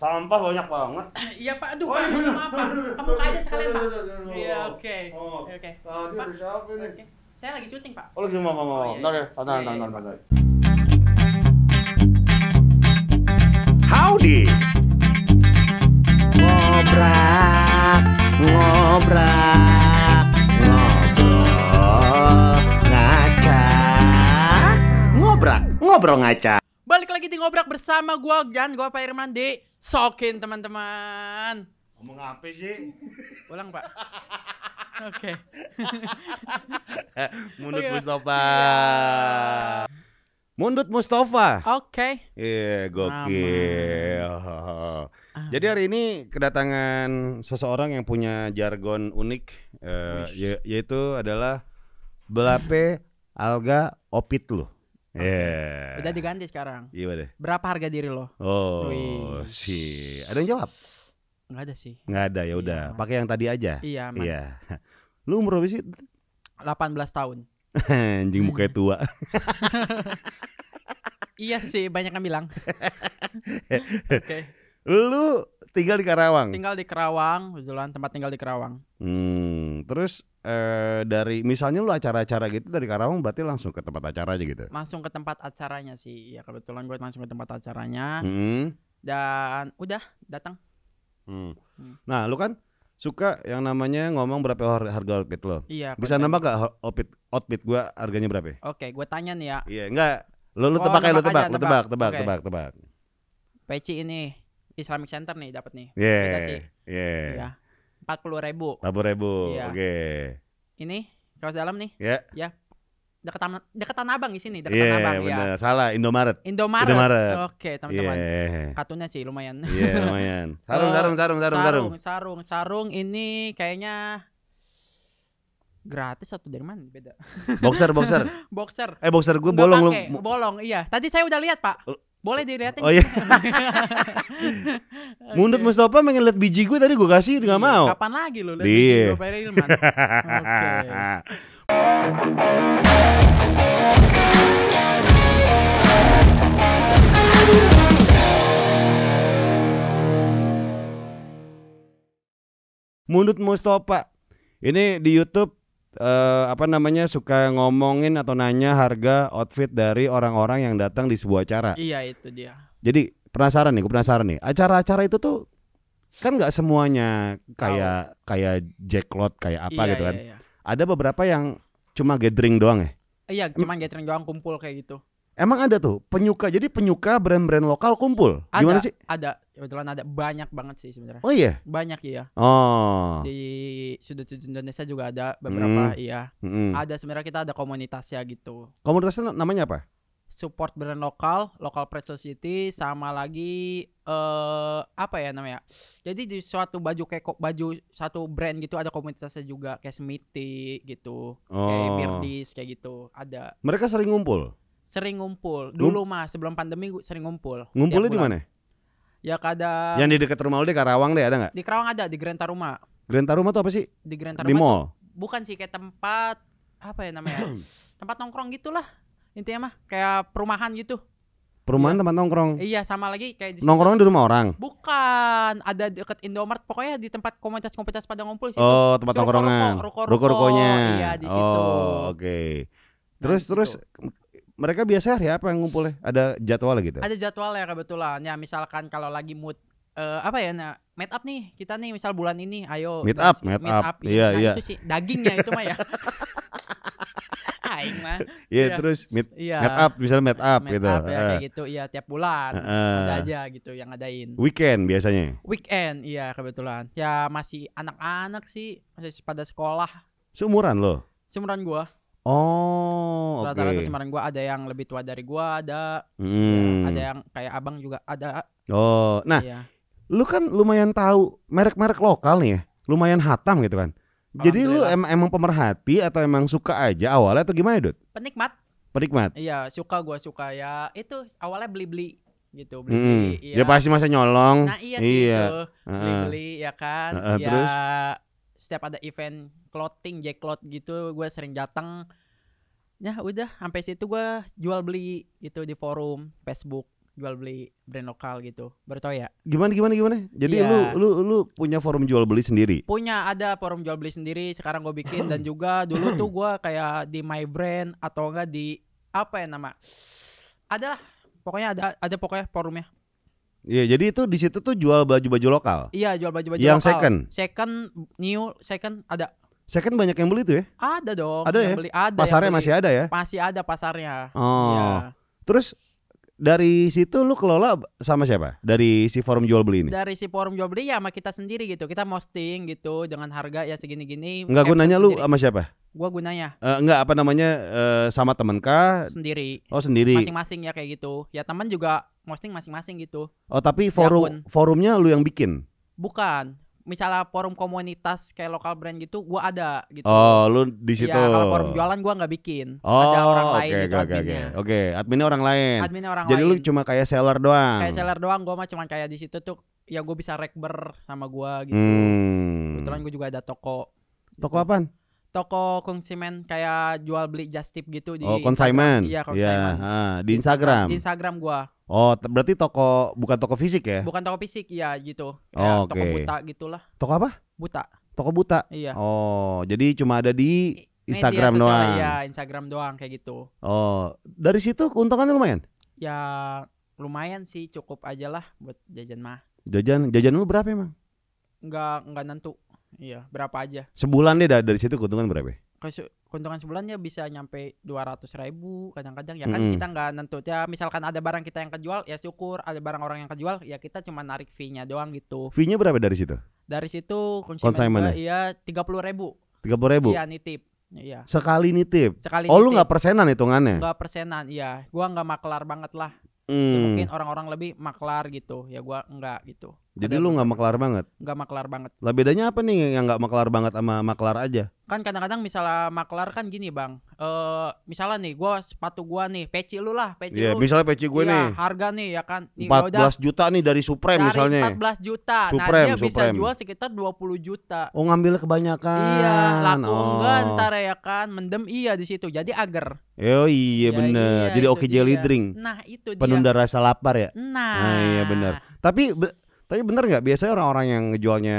Sampah banyak banget. iya Pak, aduh oh, iya, Pak, maaf Pak. Kamu aja sekalian Pak. Iya, oke. Oh, iya, oke. Pak, ini. saya lagi syuting Pak. Oh, lagi mau mau mau. Oh, iya, bentar ya, bentar, bentar, bentar, bentar. Howdy. Ngobrak, ngobrak, ngobrol, ngaca, ngobrak, ngobrol ngaca balik lagi di ngobrak bersama gue Jan, gue Pak Irman di Sokin teman-teman. Ngomong apa sih? Ulang, Pak. Oke. Mundut oh, iya. Mustafa. Iya. Mundut Mustafa. Oke. Iya, gokil. Jadi hari ini kedatangan seseorang yang punya jargon unik uh, yaitu adalah belape alga opit loh. Iya. Yeah. Udah diganti sekarang. Iya deh. Berapa harga diri lo? Oh, sih. Ada yang jawab? Enggak ada sih. Enggak ada ya iya. udah. Iya, Pakai yang tadi aja. Iya, Iya. Lu umur berapa sih? 18 tahun. Anjing mukanya hmm. tua. iya sih, banyak yang bilang. Oke. Okay. Lu tinggal di Karawang. Tinggal di Karawang, kebetulan tempat tinggal di Karawang. Hmm, terus eh, dari misalnya lu acara-acara gitu dari Karawang berarti langsung ke tempat acara aja gitu. Langsung ke tempat acaranya sih. Ya kebetulan gue langsung ke tempat acaranya. Hmm. Dan udah datang. Hmm. hmm. Nah, lu kan suka yang namanya ngomong berapa harga outfit lo. Iya. Bisa nambah gak outfit outfit gue harganya berapa? Oke, gue tanya nih ya. Iya, enggak. lu, lu oh, tebak ya, aja, lu tebak, lu tebak, tebak, tebak, okay. tebak, tebak. Peci ini Islamic Center nih dapat nih. Iya. iya. Empat puluh ribu. Empat puluh ribu. Yeah. Oke. Okay. Ini kaos dalam nih. Ya. Iya. Yeah. Ya. Yeah. Dekat tanah, dekat tanah abang di sini, dekat yeah, tanah iya, abang iya. bener. ya. Salah, Indomaret. Indomaret. Indomaret. Oke, okay, teman-teman. Yeah. Katunya sih lumayan. Iya, yeah, lumayan. Sarung, sarung, sarung, sarung, sarung. Sarung, sarung, sarung ini kayaknya gratis atau dari mana beda boxer boxer boxer eh boxer gue bolong lu bolong iya tadi saya udah lihat pak boleh dilihatin. Oh iya. okay. Mundut Mustafa pengen lihat biji gue tadi gue kasih nggak iya, mau. Kapan lagi lo lihat iya. biji gue Mundut Mustafa. Ini di YouTube uh, apa namanya suka ngomongin atau nanya harga outfit dari orang-orang yang datang di sebuah acara. Iya itu dia. Jadi penasaran nih, gue penasaran nih. Acara-acara itu tuh kan nggak semuanya kayak oh. kayak jacklot kayak apa iya, gitu iya, kan. Iya, iya. Ada beberapa yang cuma gathering doang ya. Iya, cuma gathering doang kumpul kayak gitu. Emang ada tuh penyuka. Jadi penyuka brand-brand lokal kumpul. Ada, Gimana sih? Ada, kebetulan ada banyak banget sih sebenarnya. Oh iya. Banyak iya. Oh. Di sudut-sudut Indonesia juga ada beberapa hmm. iya. Hmm. Ada sebenarnya kita ada komunitas ya gitu. Komunitasnya namanya apa? Support brand lokal, local pride society sama lagi eh uh, apa ya namanya? Jadi di suatu baju kayak baju satu brand gitu ada komunitasnya juga kayak Smithy gitu, oh. kayak Birdis kayak gitu, ada. Mereka sering ngumpul. Sering ngumpul. Dulu mah sebelum pandemi gue sering ngumpul. Ngumpulnya di mana? Ya kada Yang di dekat rumah udah di Karawang deh ada nggak? Di Karawang ada di Grand Taruma. Grand Taruma tuh apa sih? Di Grand Taruma. Di mall. Bukan sih kayak tempat apa ya namanya? tempat nongkrong gitulah. Intinya mah kayak perumahan gitu. Perumahan ya. tempat nongkrong. Iya, sama lagi kayak di Nongkrong di rumah orang. Bukan, ada deket Indomaret, pokoknya di tempat komunitas-komunitas pada ngumpul sih. Oh, tempat nongkrongnya nongkrongan. Ruko-rukonya. Ruko, ruko, ruko, ruko, ruko, mereka biasa hari apa yang ngumpulnya? Ada jadwal gitu? Ada jadwal ya kebetulan. Ya misalkan kalau lagi mood uh, apa ya nah meet up nih kita nih misal bulan ini ayo meet up meet, meet up, up iya iya nah, iya. itu sih dagingnya itu mah ya aing mah iya, iya. terus meet ya. meet up misalnya meet up meet gitu up, ya, uh. kayak eh. gitu iya tiap bulan uh. ada aja gitu yang ngadain weekend biasanya weekend iya kebetulan ya masih anak-anak sih masih pada sekolah seumuran loh seumuran gua Oh, rata-rata okay. semarin gue ada yang lebih tua dari gue ada, hmm. ya, ada yang kayak abang juga ada. Oh, nah, iya. lu kan lumayan tahu merek-merek lokal nih ya, lumayan hatam gitu kan. Jadi lu em emang pemerhati atau emang suka aja awalnya atau gimana, Dut? Penikmat. Penikmat. Iya, suka gue suka ya itu awalnya beli-beli gitu beli, -beli hmm. ya. ya pasti masa nyolong nah, iya, iya. beli beli beli ya kan uh, uh, ya terus? setiap ada event clothing jack gitu gue sering datang ya udah sampai situ gue jual beli gitu di forum Facebook jual beli brand lokal gitu baru tau ya gimana gimana gimana jadi yeah. lu lu lu punya forum jual beli sendiri punya ada forum jual beli sendiri sekarang gue bikin dan juga dulu tuh gue kayak di my brand atau enggak di apa ya nama adalah pokoknya ada ada pokoknya forumnya Iya, jadi itu di situ tuh jual baju-baju lokal. Iya, jual baju-baju lokal. Yang second. Second new, second ada. Second banyak yang beli tuh ya? Ada dong. Ada yang ya? beli, ada. Pasarnya beli. masih ada ya? Masih ada pasarnya. Oh. Ya. Terus dari situ lu kelola sama siapa? Dari si forum jual beli ini? Dari si forum jual beli ya sama kita sendiri gitu. Kita posting gitu dengan harga ya segini-gini. Enggak gue nanya lu sama siapa? Gua gunanya. Eh enggak apa namanya eh, sama temen kah? Sendiri. Oh sendiri. Masing-masing ya kayak gitu. Ya temen juga posting masing-masing gitu. Oh tapi forum Siapun. forumnya lu yang bikin? Bukan. Misalnya forum komunitas kayak lokal brand gitu, gua ada gitu. Oh, lu di iya, situ. Ya, kalau forum jualan gua nggak bikin. Oh, ada orang lain okay, gitu okay, adminnya. Oke, okay. okay. adminnya orang lain. Adminnya orang Jadi lain. Jadi lu cuma kayak seller doang. Kayak seller doang, gua mah cuma kayak di situ tuh ya gue bisa rekber sama gua gitu. Hmm. Kebetulan gue juga ada toko. Toko gitu. apaan? toko konsumen kayak jual beli just tip gitu di Oh, konsignment. Iya, iya konsignmen. di Instagram. Di Instagram gua. Oh, berarti toko bukan toko fisik ya? Bukan toko fisik, iya, gitu. ya gitu. Oh, Okay. Toko buta gitulah. Toko apa? Buta. Toko buta. Iya. Oh, jadi cuma ada di Instagram Media doang. Iya, Instagram doang kayak gitu. Oh, dari situ keuntungannya lumayan? Ya lumayan sih, cukup aja lah buat jajan mah. Jajan jajan lu berapa emang? Enggak enggak nentu. Iya, berapa aja? Sebulan deh dari situ keuntungan berapa? keuntungan sebulannya bisa nyampe dua ratus ribu kadang-kadang ya kan mm. kita nggak nentu ya misalkan ada barang kita yang kejual ya syukur ada barang orang yang kejual ya kita cuma narik fee-nya doang gitu fee-nya berapa dari situ dari situ konsumen ya? iya tiga puluh ribu tiga puluh ribu iya nitip Iya. Sekali nitip. Sekali nitip. oh lu nggak persenan hitungannya? Nggak persenan, iya. Gua nggak maklar banget lah. Mm. Ya, mungkin orang-orang lebih maklar gitu, ya gua nggak gitu. Jadi lu nggak maklar banget? Nggak maklar banget. Lah bedanya apa nih yang nggak maklar banget sama maklar aja? Kan kadang-kadang misalnya maklar kan gini bang, e, misalnya nih gue sepatu gue nih, peci lu lah, peci yeah, lu. misalnya peci gue iya, nih. Harga nih ya kan. Ya empat belas juta nih dari Supreme dari misalnya. belas juta. Nah, Supreme, nah dia Supreme. bisa jual sekitar 20 juta. Oh ngambil kebanyakan. Iya, laku oh. enggak ntar ya kan, mendem iya di situ. Jadi agar. Oh iya ya, bener. Iya, Jadi oke okay jelly drink. Nah itu dia. Penunda rasa lapar ya. Nah, nah iya bener. Tapi tapi bener nggak biasanya orang-orang yang ngejualnya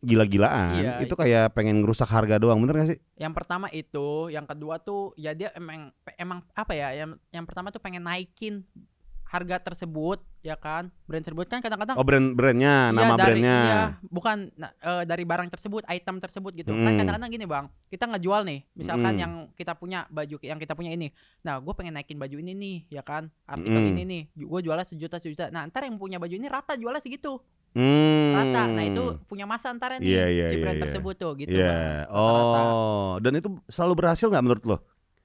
gila-gilaan iya, itu kayak pengen ngerusak harga doang bener gak sih? Yang pertama itu, yang kedua tuh ya dia emang emang apa ya? Yang yang pertama tuh pengen naikin harga tersebut ya kan brand tersebut kan kadang-kadang oh brand brandnya iya, nama dari, brandnya ya bukan uh, dari barang tersebut item tersebut gitu kan hmm. kan kadang-kadang gini bang kita ngejual nih misalkan hmm. yang kita punya baju yang kita punya ini nah gue pengen naikin baju ini nih ya kan artikel hmm. ini nih gue jualnya sejuta sejuta nah ntar yang punya baju ini rata jualnya segitu Hmm. Rata. Nah itu punya masa antara iya, yeah, yeah, si iya, brand yeah, yeah. tersebut tuh gitu. Yeah. Kan. Oh, dan itu selalu berhasil nggak menurut lo?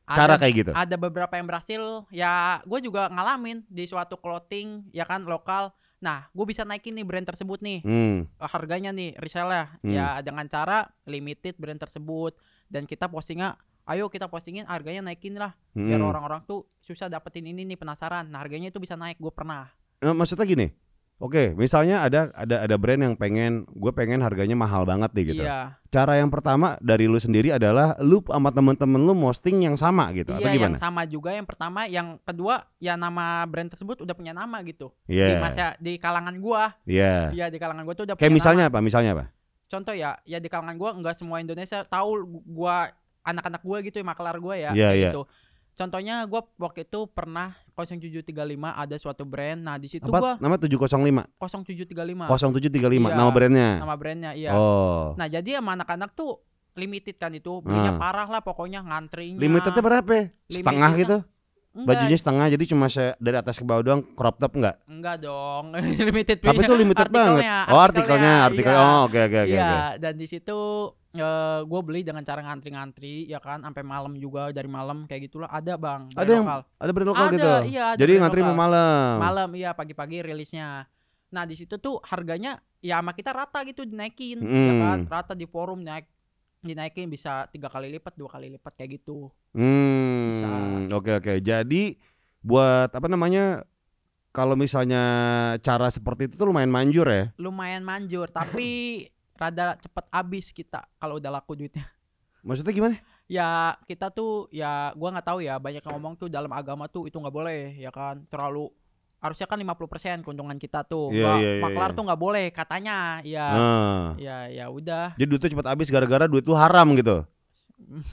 cara kayak gitu. Ada beberapa yang berhasil, ya gue juga ngalamin di suatu clothing, ya kan lokal. Nah, gue bisa naikin nih brand tersebut nih, hmm. harganya nih resellnya, hmm. ya dengan cara limited brand tersebut dan kita postingnya, ayo kita postingin harganya naikin lah, biar hmm. orang-orang tuh susah dapetin ini nih penasaran. Nah harganya itu bisa naik, gue pernah. Eh, maksudnya gini, Oke, okay, misalnya ada ada ada brand yang pengen gue pengen harganya mahal banget deh gitu. Iya. Cara yang pertama dari lu sendiri adalah lu sama temen-temen lu posting yang sama gitu iya, atau gimana? Yang sama juga yang pertama, yang kedua ya nama brand tersebut udah punya nama gitu. Yeah. Di iya. masa di kalangan gue. Iya. Yeah. Iya di kalangan gue tuh udah Kayak punya misalnya nama. apa? Misalnya apa? Contoh ya, ya di kalangan gue nggak semua Indonesia tahu gue anak-anak gue gitu ya makelar gue ya yeah, gitu. Yeah. Contohnya gue waktu itu pernah 0735 ada suatu brand. Nah, di situ Apa, gua nama 705. 0735. 0735 iya, nama brandnya. Nama brandnya iya. Oh. Nah, jadi sama anak-anak tuh limited kan itu belinya nah. parah lah pokoknya ngantrinya. Limitednya berapa? Setengah gitu. Enggak. Bajunya setengah jadi cuma saya dari atas ke bawah doang crop top enggak? Enggak dong. limited Tapi itu limited artikelnya, banget. Oh, artikelnya, artikel. Iya. Oh, oke okay, oke okay, oke. Iya, okay. dan di situ uh, eh, gue beli dengan cara ngantri-ngantri ya kan sampai malam juga dari malam kayak gitulah ada bang ada yang lokal. ada brand lokal ada, gitu iya, ada jadi ngantri lokal. mau malam malam iya pagi-pagi rilisnya nah di situ tuh harganya ya sama kita rata gitu dinaikin ya hmm. ya kan rata di forum naik dinaikin bisa tiga kali lipat dua kali lipat kayak gitu hmm. bisa oke oke jadi buat apa namanya kalau misalnya cara seperti itu tuh lumayan manjur ya lumayan manjur tapi rada cepet abis kita kalau udah laku duitnya. Maksudnya gimana? Ya kita tuh ya gua nggak tahu ya banyak yang ngomong tuh dalam agama tuh itu nggak boleh ya kan terlalu harusnya kan 50% keuntungan kita tuh. Yeah, gak, yeah, iya, maklar yeah. tuh nggak boleh katanya. Ya. Nah. Ya ya udah. Jadi duit duitnya cepet abis gara-gara duit tuh haram gitu.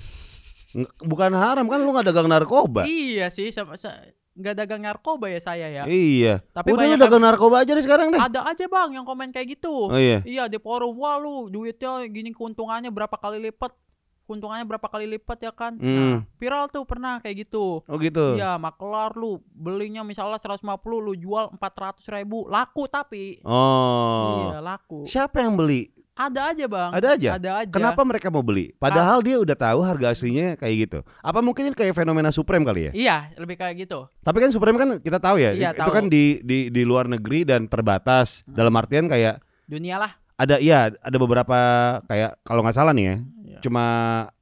Bukan haram kan lu nggak dagang narkoba. Iya sih sama, sama nggak dagang narkoba ya saya ya. Iya. Tapi udah lu dagang narkoba aja deh sekarang deh. Ada aja bang yang komen kayak gitu. Oh, iya. Iya di forum wah lu duitnya gini keuntungannya berapa kali lipat. Keuntungannya berapa kali lipat ya kan. Hmm. Nah, viral tuh pernah kayak gitu. Oh gitu. Iya makelar lu belinya misalnya 150 lu jual 400 ribu laku tapi. Oh. Iya laku. Siapa yang beli? Ada aja bang. Ada aja. Ada aja. Kenapa mereka mau beli? Padahal A ah. dia udah tahu harga aslinya kayak gitu. Apa mungkin ini kayak fenomena Supreme kali ya? Iya, lebih kayak gitu. Tapi kan Supreme kan kita tahu ya, iya, itu kan tahu. kan di di di luar negeri dan terbatas. Hmm. Dalam artian kayak dunia lah. Ada iya, ada beberapa kayak kalau nggak salah nih ya, Iya. Cuma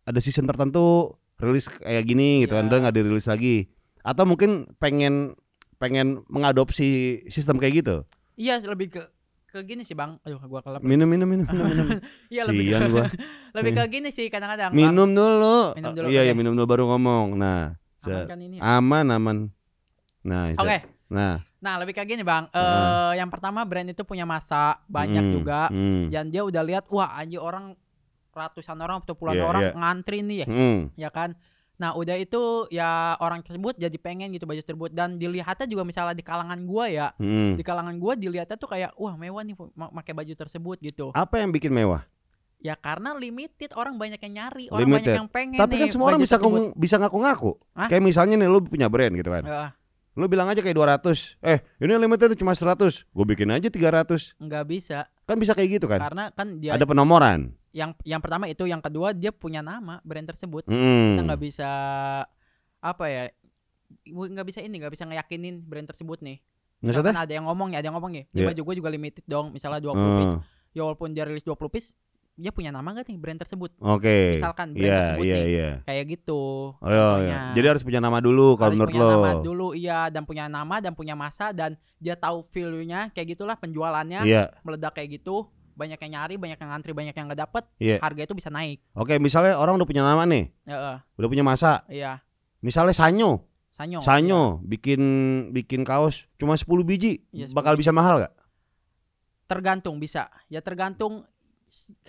ada season tertentu rilis kayak gini gitu ya. kan, nggak dirilis lagi. Atau mungkin pengen pengen mengadopsi sistem kayak gitu. Iya, lebih ke ke gini sih bang aduh gua kelap minum minum minum minum iya lebih Sian gua lebih ke gini sih kadang-kadang minum dulu minum dulu iya iya minum dulu baru ngomong nah aman kan ini aman aman nah oke okay. nah Nah, lebih kayak gini, Bang. Eh, uh, yang pertama brand itu punya masa banyak mm, juga mm. dan dia udah lihat wah anjir orang ratusan orang atau puluhan yeah, orang yeah. ngantri nih ya. Mm. Ya kan? Nah udah itu ya orang tersebut jadi pengen gitu baju tersebut dan dilihatnya juga misalnya di kalangan gua ya, hmm. di kalangan gua dilihatnya tuh kayak wah mewah nih pakai baju tersebut gitu. Apa yang bikin mewah? Ya karena limited orang banyak yang nyari, orang limited. banyak yang pengen. Tapi kan nih, kan semua orang bisa bisa ngaku-ngaku. Kayak misalnya nih lu punya brand gitu kan. Uh. Lu bilang aja kayak 200. Eh, ini limitnya cuma 100. Gue bikin aja 300. Enggak bisa. Kan bisa kayak gitu kan? Karena kan dia Ada penomoran yang yang pertama itu yang kedua dia punya nama brand tersebut hmm. kita nggak bisa apa ya nggak bisa ini nggak bisa ngeyakinin brand tersebut nih ada yang ngomong ya, ada yang ngomong ya yeah. baju gue juga limited dong, misalnya 20 hmm. piece. Ya walaupun dia rilis 20 piece, dia punya nama gak nih brand tersebut? Oke. Okay. Misalkan brand yeah, tersebut yeah, nih. Yeah. Kayak gitu. Oh, iya, iya. Jadi harus punya nama dulu kalau menurut punya lo. Nama dulu iya dan punya nama dan punya masa dan dia tahu feel-nya kayak gitulah penjualannya yeah. meledak kayak gitu banyak yang nyari, banyak yang ngantri, banyak yang nggak dapet, yeah. harga itu bisa naik. Oke, okay, misalnya orang udah punya nama nih, uh, uh. udah punya masa, iya. Yeah. Misalnya Sanyo, Sanyo, Sanyo iya. bikin bikin kaos cuma 10 biji, yeah, iya, 10 bakal biji. bisa mahal gak? Tergantung bisa, ya tergantung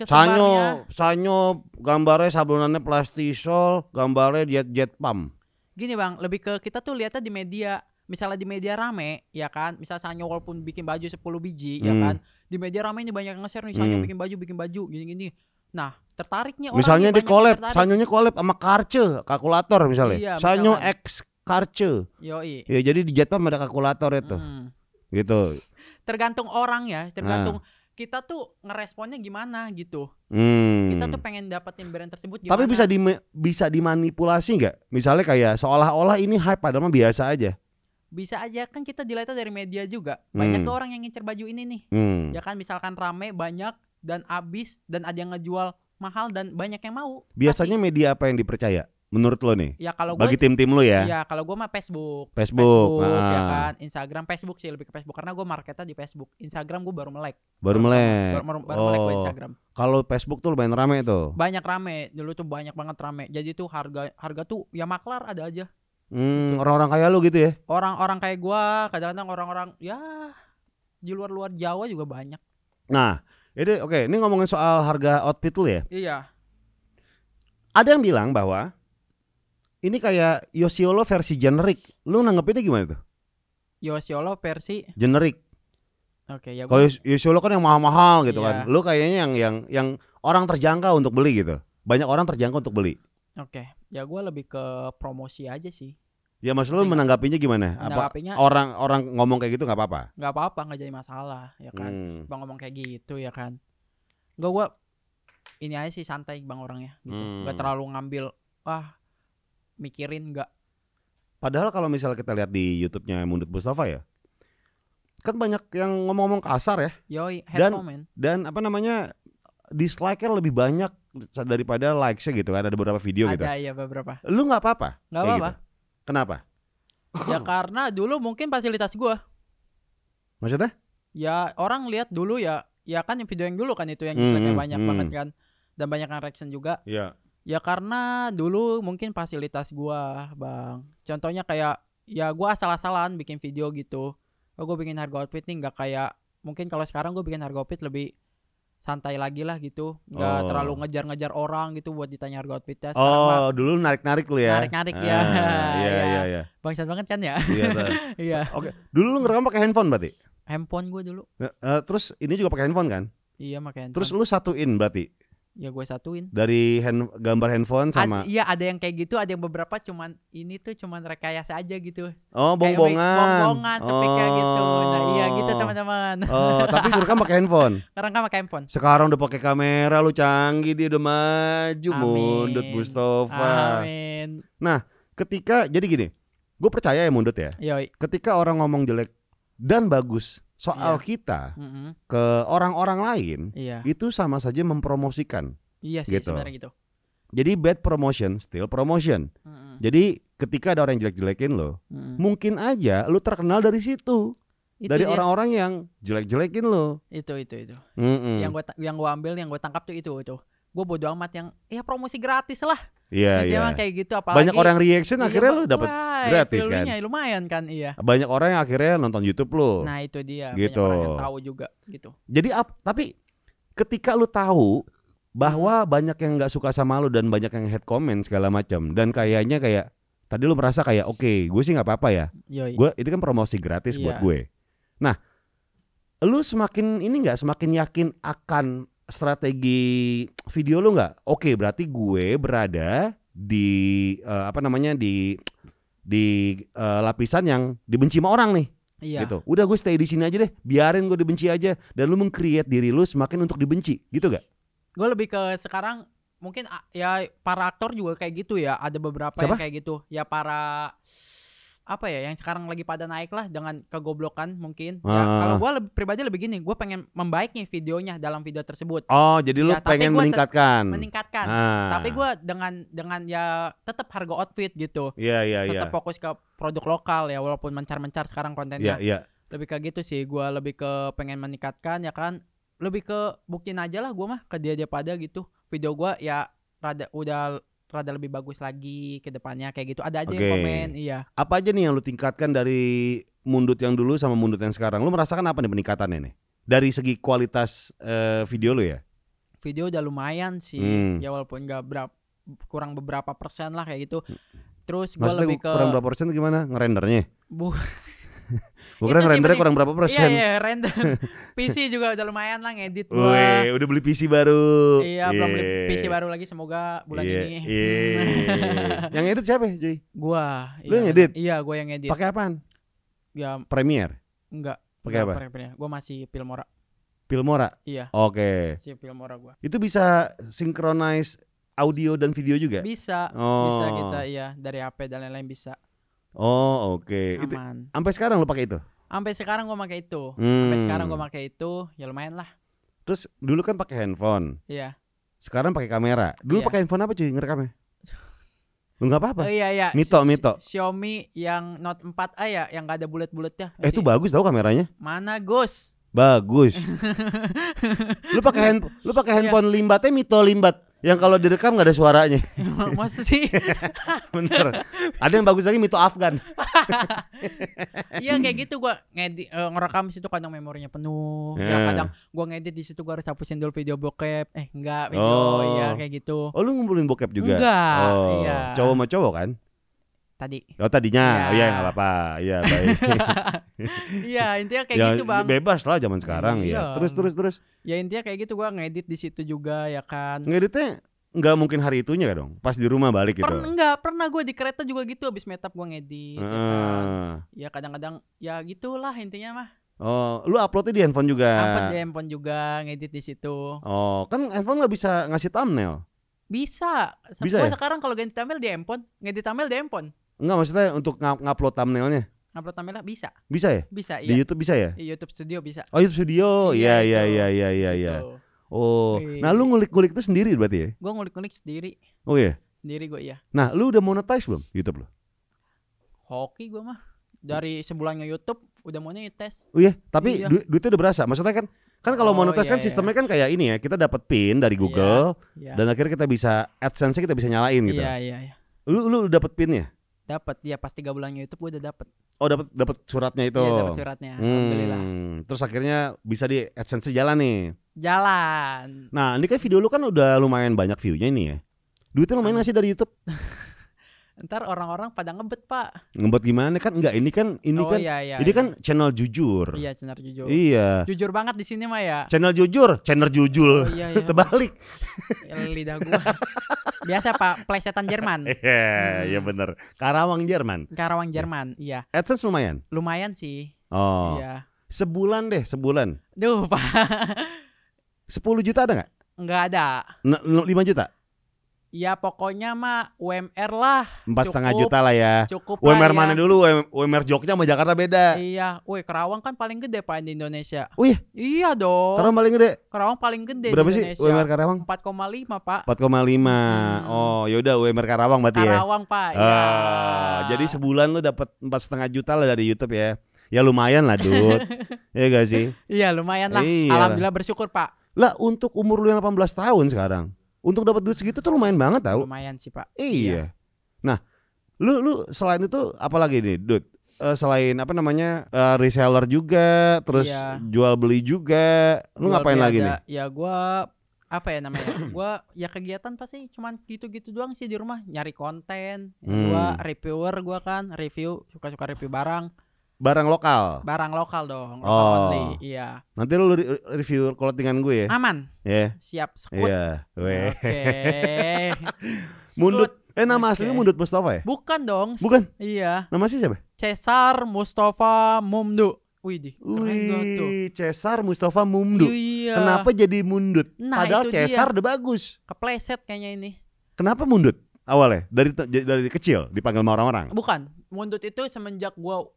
Sanyo, Sanyo gambarnya sablonannya plastisol, gambarnya jet jet pump. Gini bang, lebih ke kita tuh lihatnya di media misalnya di media rame ya kan Misalnya Sanyol pun bikin baju 10 biji ya hmm. ya kan di media rame ini banyak yang nge-share nih Sanyol hmm. bikin baju bikin baju gini-gini nah tertariknya orang misalnya di collab Sanyonya collab sama Karce kalkulator misalnya iya, Sanyo kan? X Karce Yoi. ya jadi di Jetpam ada kalkulator itu hmm. gitu tergantung orang ya tergantung nah kita tuh ngeresponnya gimana gitu. Hmm. Kita tuh pengen dapetin brand tersebut gimana. Tapi bisa di bisa dimanipulasi nggak? Misalnya kayak seolah-olah ini hype padahal mah biasa aja bisa aja kan kita dilihat dari media juga banyak hmm. tuh orang yang ngincer baju ini nih hmm. ya kan misalkan rame banyak dan abis dan ada yang ngejual mahal dan banyak yang mau biasanya Tapi, media apa yang dipercaya menurut lo nih ya kalau bagi gua, tim-tim lo ya ya kalau gue mah Facebook Facebook, Facebook ya ah. ya kan Instagram Facebook sih lebih ke Facebook karena gue marketnya di Facebook Instagram gue baru melek baru melek baru, baru, baru oh. melek gue Instagram kalau Facebook tuh lumayan rame tuh banyak rame dulu tuh banyak banget rame jadi tuh harga harga tuh ya maklar ada aja Hmm, orang-orang kayak lu gitu ya? Orang-orang kayak gua, kadang-kadang orang-orang ya di luar-luar Jawa juga banyak. Nah, jadi oke, okay, ini ngomongin soal harga outfit lu ya? Iya. Ada yang bilang bahwa ini kayak Yosiolo versi generik. Lu nanggepinnya gimana tuh? Yosiolo versi generik. Oke, okay, ya. Kalau Yosiolo kan yang mahal-mahal gitu kan. iya. kan. Lu kayaknya yang yang yang orang terjangkau untuk beli gitu. Banyak orang terjangkau untuk beli. Oke, okay. ya gue lebih ke promosi aja sih. Ya maksud lu menanggapinya gimana? Menanggapinya, apa orang orang ngomong kayak gitu nggak apa-apa? Nggak apa-apa, nggak jadi masalah, ya kan? Hmm. Bang ngomong kayak gitu, ya kan? Gak gue ini aja sih santai bang orangnya, gitu. Hmm. Gak terlalu ngambil, wah mikirin nggak. Padahal kalau misal kita lihat di YouTube-nya Mundut Mustafa ya, kan banyak yang ngomong-ngomong kasar ya. Yoi, head dan, moment. Dan apa namanya dislike-nya lebih banyak daripada likes-nya gitu kan ada beberapa video ada, gitu. Ada ya beberapa. Lu nggak apa-apa? Nggak apa-apa. Gitu. Kenapa? Ya karena dulu mungkin fasilitas gua. Maksudnya? Ya orang lihat dulu ya ya kan yang video yang dulu kan itu yang hmm, dislike hmm, banyak hmm. banget kan dan banyak yang reaction juga. Iya. Ya karena dulu mungkin fasilitas gua, Bang. Contohnya kayak ya gua asal-asalan bikin video gitu. Oh, gua bikin harga outfit nih nggak kayak mungkin kalau sekarang gua bikin harga outfit lebih santai lagi lah gitu nggak oh. terlalu ngejar-ngejar orang gitu buat ditanya harga outfitnya oh mah, dulu narik-narik lu ya narik-narik ya. ah, ya iya iya iya bangsat banget kan ya iya iya oke okay. dulu lu ngerekam pakai handphone berarti handphone gue dulu uh, terus ini juga pakai handphone kan iya pakai handphone terus lu satuin berarti Ya gue satuin. Dari hand, gambar handphone sama. Iya ada yang kayak gitu, ada yang beberapa cuman ini tuh cuman rekayasa aja gitu. Oh bongbongan. Bongbongan, sepiknya oh. gitu. Nah iya gitu oh. teman-teman. Oh tapi rekam pakai handphone. Rekam kan pakai handphone. Sekarang udah pakai kamera, lu canggih dia udah maju, Amin. mundut Mustafa. Amin. Nah ketika jadi gini, gue percaya ya mundut ya. Yoi. Ketika orang ngomong jelek dan bagus, soal yeah. kita mm-hmm. ke orang-orang lain yeah. itu sama saja mempromosikan. Iya sih gitu. sebenarnya gitu. Jadi bad promotion still promotion. Mm-hmm. Jadi ketika ada orang yang jelek-jelekin lo, mm-hmm. mungkin aja lo terkenal dari situ. Itu dari orang-orang yang jelek-jelekin lo. Itu itu itu. Mm-hmm. Yang gue yang gue ambil yang gue tangkap tuh itu itu. Gue bodo amat yang ya promosi gratis lah Iya, iya. Yeah. kayak gitu apalagi banyak orang reaction iya, akhirnya lu dapat gratis kan. lumayan kan, iya. Banyak orang yang akhirnya nonton YouTube lu. Nah, itu dia. Gitu. Banyak orang yang tahu juga gitu. Jadi ap, tapi ketika lu tahu bahwa hmm. banyak yang nggak suka sama lu dan banyak yang head comment segala macam dan kayaknya kayak tadi lu merasa kayak oke, okay, gue sih nggak apa-apa ya. Yoi. Gue ini kan promosi gratis yeah. buat iya. gue. Nah, lu semakin ini nggak semakin yakin akan strategi video lu nggak? Oke, berarti gue berada di uh, apa namanya di di uh, lapisan yang dibenci sama orang nih. Iya. Gitu. Udah gue stay di sini aja deh, biarin gue dibenci aja dan lu mengcreate diri lu semakin untuk dibenci, gitu gak? Gue lebih ke sekarang mungkin ah, ya para aktor juga kayak gitu ya, ada beberapa Siapa? yang kayak gitu. Ya para apa ya yang sekarang lagi pada naik lah dengan kegoblokan mungkin. Ya, kalau gue lebih, pribadi lebih gini, gue pengen membaik videonya dalam video tersebut. Oh, jadi ya, lu pengen meningkatkan. Meningkatkan. Ah. Tapi gue dengan dengan ya tetap harga outfit gitu. Iya, iya Tetap yeah. fokus ke produk lokal ya walaupun mencar-mencar sekarang kontennya. Iya, iya. Lebih ke gitu sih, gue lebih ke pengen meningkatkan ya kan. Lebih ke buktiin aja lah gue mah ke dia dia pada gitu. Video gue ya rada udah rada lebih bagus lagi ke depannya kayak gitu. Ada aja okay. yang komen, iya. Apa aja nih yang lu tingkatkan dari mundut yang dulu sama mundut yang sekarang? Lu merasakan apa nih peningkatannya nih? Dari segi kualitas uh, video lu ya? Video udah lumayan sih. Hmm. Ya walaupun gak berapa kurang beberapa persen lah kayak gitu. Hmm. Terus gue lebih ke kurang berapa persen gimana ngerendernya? Bu Gue kira rendernya kurang berapa persen? Iya, iya render. PC juga udah lumayan lah ngedit gue udah beli PC baru. Iya, yeah. belum beli iya. PC baru lagi semoga bulan yeah. ini. Iya. Yeah. yang edit siapa, ya, Joy? Gua. Lu iya. yang edit? Iya, gua yang edit. Pakai apaan? Ya Premiere. Enggak. Pakai apa? Premiere. Gua masih Filmora. Filmora? Iya. Oke. Okay. Si Filmora gua. Itu bisa synchronize audio dan video juga? Bisa. Oh. Bisa kita iya dari HP dan lain-lain bisa. Oh oke. Okay. sampai sekarang lo pakai itu? sampai sekarang gue pakai itu hmm. sampai sekarang gue pakai itu ya lumayan lah terus dulu kan pakai handphone iya sekarang pakai kamera dulu iya. pakai handphone apa cuy ngerekamnya enggak Enggak apa-apa oh, iya iya mito si, mito Xiaomi yang Note 4 a ah, ya yang gak ada bulat-bulatnya eh itu bagus tau kameranya mana Gus bagus lu pakai hand lu pakai iya. handphone iya. limbatnya mito limbat yang kalau direkam nggak ada suaranya. Masa sih? Bener. Ada yang bagus lagi Mito Afgan. Iya kayak gitu gue ngedit uh, eh, ngerekam situ kadang memorinya penuh. Yeah. Ya iya. kadang gue ngedit di situ gue harus hapusin dulu video bokep. Eh enggak video oh. ya kayak gitu. Oh lu ngumpulin bokep juga? Enggak. Oh. Iya. Cowok sama cowok kan? tadi. Oh tadinya, ya. oh iya nggak apa-apa, iya baik. Iya intinya kayak ya, gitu bang. Bebas lah zaman iya, sekarang ya. ya. Terus terus terus. Ya intinya kayak gitu gua ngedit di situ juga ya kan. Ngeditnya nggak mungkin hari itunya kan dong pas di rumah balik gitu Pern nggak pernah gue di kereta juga gitu abis metap gue ngedit uh. ya, kadang-kadang ya gitulah intinya mah Oh, lu uploadnya di handphone juga? Upload di handphone juga, ngedit di situ. Oh, kan handphone nggak bisa ngasih thumbnail? Bisa. Bisa. ya? sekarang kalau ganti thumbnail di handphone, ngedit thumbnail di handphone. Enggak maksudnya untuk ngupload thumbnailnya. Ngupload thumbnailnya bisa. Bisa ya? Bisa iya. Di YouTube bisa ya? Di YouTube Studio bisa. Oh, YouTube Studio. Iya, iya, iya, iya, iya, iya. iya. Gitu. Oh. Nah, lu ngulik-ngulik itu sendiri berarti ya? Gua ngulik-ngulik sendiri. Oh iya. Sendiri gua iya. Nah, lu udah monetize belum YouTube lu? Hoki gua mah. Dari sebulannya YouTube udah maunya tes. Oh iya, tapi iya. Du duitnya udah berasa. Maksudnya kan kan kalau oh, monetize kan iya, kan sistemnya iya. kan kayak ini ya, kita dapat pin dari iya, Google iya, iya. dan akhirnya kita bisa AdSense kita bisa nyalain gitu. Iya, iya, iya. Lu lu dapat pinnya? Dapat, ya pas tiga bulan YouTube gue udah dapat. Oh dapat dapat suratnya itu. Iya dapat suratnya. Hmm. Alhamdulillah. Terus akhirnya bisa di AdSense jalan nih. Jalan. Nah ini kan video lu kan udah lumayan banyak viewnya ini ya. Duitnya lumayan hmm. ngasih dari YouTube? ntar orang-orang pada ngebet pak ngebet gimana kan enggak ini kan ini oh, kan iya, iya, ini iya. kan channel jujur iya channel jujur iya jujur banget di sini mah ya channel jujur channel jujur oh, iya, iya. terbalik ya, lidah gua biasa pak plesetan Jerman iya yeah, hmm. ya bener Karawang Jerman Karawang Jerman iya AdSense lumayan lumayan sih oh iya sebulan deh sebulan duh pak 10 juta ada nggak nggak ada N 5 juta Ya pokoknya mah UMR lah. Empat setengah juta lah ya. Cukup UMR lah, ya. mana ya. dulu? UMR Jogja sama Jakarta beda. Iya. Wih Kerawang kan paling gede pak di Indonesia. Wih. Oh, iya? iya dong. Kerawang paling gede. Kerawang paling gede. Berapa sih UMR Karawang? 4,5 pak. 4,5. Hmm. Oh yaudah UMR Karawang berarti Karawang, ya. Karawang pak. Uh, ya. Jadi sebulan lu dapat empat setengah juta lah dari YouTube ya. Ya lumayan lah Dut. Iya gak sih? Iya lumayan lah. Iyalah. Alhamdulillah bersyukur pak. Lah untuk umur lu yang 18 tahun sekarang untuk dapat duit segitu tuh lumayan banget tau Lumayan sih pak Iya, iya. Nah lu lu selain itu apa lagi nih Dud? Uh, eh, selain apa namanya uh, reseller juga terus iya. jual beli juga lu jual ngapain lagi aja, nih ya gua apa ya namanya gua ya kegiatan pasti cuman gitu-gitu doang sih di rumah nyari konten hmm. gua reviewer gua kan review suka-suka review barang Barang lokal. Barang lokal dong. Lokal oh. only. Iya. Nanti lu re review clothingan gue ya. Aman. Ya. Yeah. Siap. Sekut. Iya. Oke. Okay. mundut. Eh nama okay. aslinya Mundut Mustafa ya? Bukan dong. Bukan. Iya. Nama sih siapa? Cesar Mustafa Mumdu. wih Wih, Cesar Mustafa Mumdu. Iya. Kenapa jadi mundut? Nah, Padahal Cesar dia. udah bagus. Kepleset kayaknya ini. Kenapa mundut? Awalnya dari dari kecil dipanggil sama orang-orang. Bukan, mundut itu semenjak gua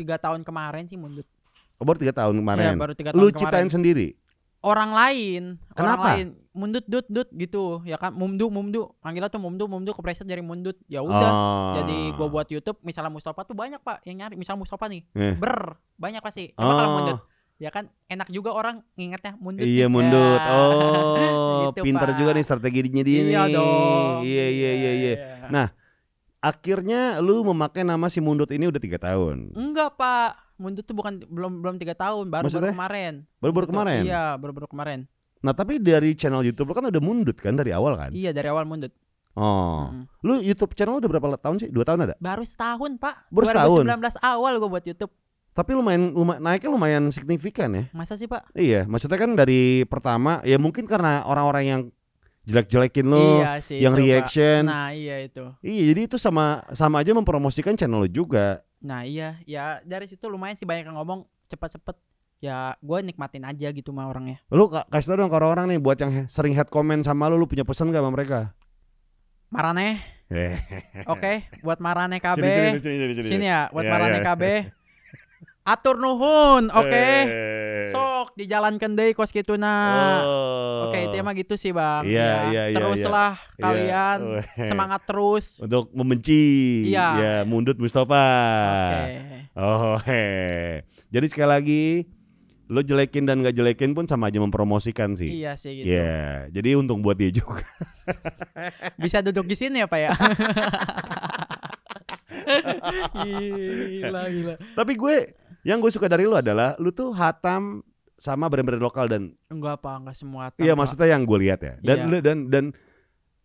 tiga tahun kemarin sih mundur. Oh, baru tiga tahun kemarin. Ya, baru tiga tahun Lu kemarin. ciptain sendiri? Orang lain, Kenapa? orang lain mundut dut dut gitu ya kan mumdu mumdu panggilnya tuh mumdu mumdu kepreset dari mundut ya udah oh. jadi gua buat YouTube misalnya Mustafa tuh banyak pak yang nyari misalnya Mustafa nih eh. ber banyak pasti sih. oh. kalau ah. mundut ya kan enak juga orang ngingetnya mundut iya juga. mundut oh gitu, pintar juga nih strateginya dia iya nih dong. iya iya iya iya, iya. iya. nah Akhirnya lu memakai nama si Mundut ini udah tiga tahun. Enggak pak, Mundut tuh bukan belum belum tiga tahun, baru, Maksudnya? baru kemarin. Baru baru kemarin. Iya, baru baru kemarin. Nah tapi dari channel YouTube lu kan udah Mundut kan dari awal kan? Iya dari awal Mundut. Oh, hmm. lu YouTube channel udah berapa tahun sih? Dua tahun ada? Baru setahun pak. Baru setahun. 2019 awal gue buat YouTube. Tapi lumayan, lumayan naiknya lumayan signifikan ya. Masa sih pak? Iya, maksudnya kan dari pertama ya mungkin karena orang-orang yang jelek-jelekin lo, iya sih, yang reaction. Gak, nah, iya itu. Iya, jadi itu sama sama aja mempromosikan channel lo juga. Nah, iya, ya dari situ lumayan sih banyak yang ngomong cepat-cepat. Ya, gue nikmatin aja gitu sama orangnya. Lu kasih tau dong ke orang-orang nih buat yang sering head comment sama lu, lu punya pesan gak sama mereka? Marane. Oke, okay, buat Marane KB. Sini, sini, sini, sini, sini. sini ya, buat yeah, Marane yeah. KB. Atur nuhun, oke. Okay? Eh sok dijalankan deh kos gitu nah oh. oke okay, itu emang gitu sih bang yeah, ya yeah, yeah, teruslah yeah. Iya. kalian yeah. semangat terus untuk membenci iya. ya yeah. yeah, mundut Mustafa okay. oh hey. jadi sekali lagi lo jelekin dan gak jelekin pun sama aja mempromosikan sih. Iya sih gitu. Iya, yeah. jadi untung buat dia juga. Bisa duduk di sini ya, Pak ya? gila, gila. Tapi gue yang gue suka dari lu adalah lu tuh hatam sama brand-brand lokal dan enggak apa enggak semua hatam. Iya, maksudnya yang gue lihat ya. Dan iya. dan dan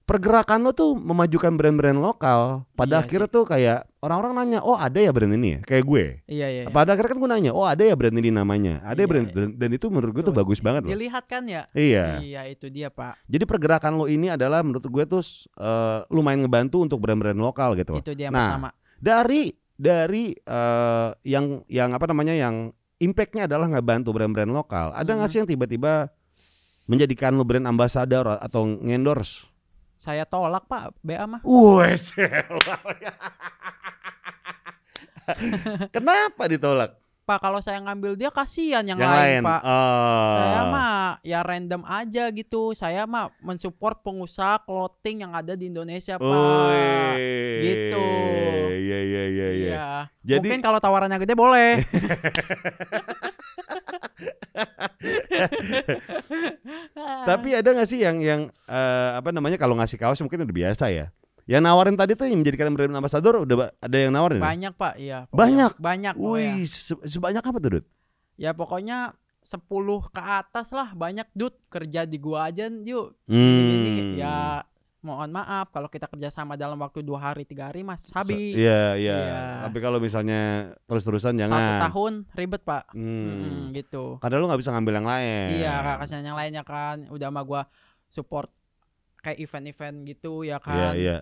pergerakan lo tuh memajukan brand-brand lokal. Pada iya akhirnya sih. tuh kayak orang-orang nanya, "Oh, ada ya brand ini ya? Kayak gue. Iya, iya. iya. Pada akhirnya kan gue nanya, "Oh, ada ya brand ini namanya?" Ada iya, brand, iya. dan itu menurut gue tuh, bagus banget loh. Dilihat kan ya? Iya. Iya, itu dia, Pak. Jadi pergerakan lo ini adalah menurut gue tuh uh, lumayan ngebantu untuk brand-brand lokal gitu. Itu dia nah, pertama. Dari dari uh, yang yang apa namanya yang impactnya adalah nggak bantu brand-brand lokal. Ada nggak hmm. sih yang tiba-tiba menjadikan lo brand ambassador atau ngendorse? Saya tolak pak, BA mah. Wes, ya? kenapa ditolak? Pak kalau saya ngambil dia kasihan yang, yang lain, lain Pak. Uh. Saya mah ya random aja gitu. Saya mah mensupport pengusaha clothing yang ada di Indonesia Pak. Ui. Gitu. Iya, iya iya iya iya. Jadi mungkin kalau tawarannya gede boleh. Tapi ada gak sih yang yang uh, apa namanya kalau ngasih kaos mungkin udah biasa ya. Yang nawarin tadi tuh yang menjadi kalian brand ambassador udah ada yang nawarin? Ya? Banyak pak, iya. Banyak. Banyak. Wih, sebanyak apa tuh, Dut? Ya pokoknya sepuluh ke atas lah banyak Dut kerja di gua aja yuk. Hmm. ya mohon maaf kalau kita kerja sama dalam waktu dua hari tiga hari mas habis. Iya iya. Ya. Tapi kalau misalnya terus terusan jangan. Satu tahun ribet pak. Hmm. Hmm, gitu. Karena lu nggak bisa ngambil yang lain. Iya kasihan yang lainnya kan udah sama gua support kayak event-event gitu ya iya, kan. Iya iya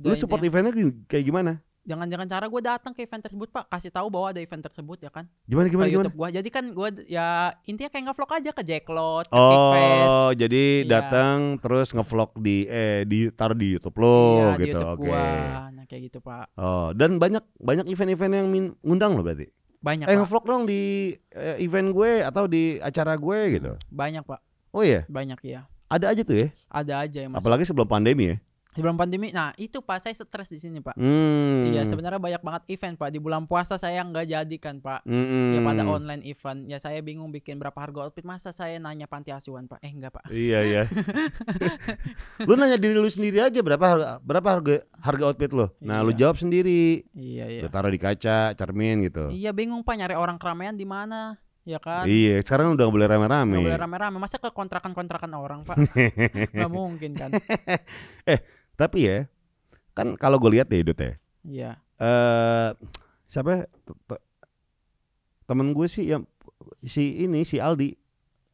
Lu support eventnya kayak gimana? Jangan-jangan cara gue datang ke event tersebut pak kasih tahu bahwa ada event tersebut ya kan? Gimana gimana? gimana? gua gue jadi kan gue ya intinya kayak ngevlog aja ke Jacklot, ke Oh jadi ya. datang terus ngevlog di eh di tar di YouTube lo ya, gitu. Oke. Okay. Nah kayak gitu pak. Oh dan banyak banyak event-event yang min ngundang lo berarti? Banyak. Eh pak. ngevlog dong di eh, event gue atau di acara gue gitu? Banyak pak. Oh iya. Banyak ya. Ada aja tuh ya? Ada aja ya mas. Apalagi sebelum pandemi ya? di bulan pandemi nah itu pak saya stres di sini pak hmm. iya sebenarnya banyak banget event pak di bulan puasa saya nggak jadikan pak ya, hmm. ya pada online event ya saya bingung bikin berapa harga outfit masa saya nanya panti asuhan pak eh enggak pak iya iya lu nanya diri lu sendiri aja berapa harga berapa harga harga outfit lo nah iya. lu jawab sendiri iya iya lu taruh di kaca cermin gitu iya bingung pak nyari orang keramaian di mana ya kan? Iya, sekarang udah boleh rame-rame. boleh rame-rame, masa ke kontrakan-kontrakan orang pak? gak mungkin kan? eh, tapi ya, kan kalau gue lihat deh Dut ya. Iya. Eh siapa ya? temen gue sih yang si ini si Aldi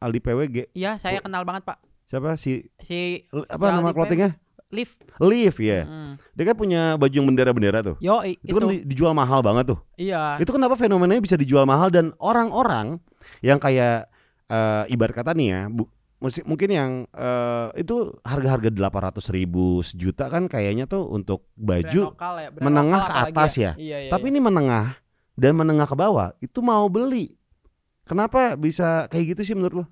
Aldi PWG. Iya, saya kenal banget, Pak. Siapa si si apa nama clothingnya? Leaf. Leaf ya. Yeah. Mm. Dia kan punya baju yang bendera-bendera tuh. Yo, itu, itu kan dijual mahal banget tuh. Iya. Itu kenapa fenomenanya bisa dijual mahal dan orang-orang yang kayak uh, ibarat kata nih ya, bu, musik mungkin yang uh, itu harga-harga delapan ratus ribu sejuta kan kayaknya tuh untuk baju lokal ya, menengah lokal ke atas ya. ya. Iya, iya, Tapi iya. ini menengah dan menengah ke bawah itu mau beli. Kenapa bisa kayak gitu sih menurut lo?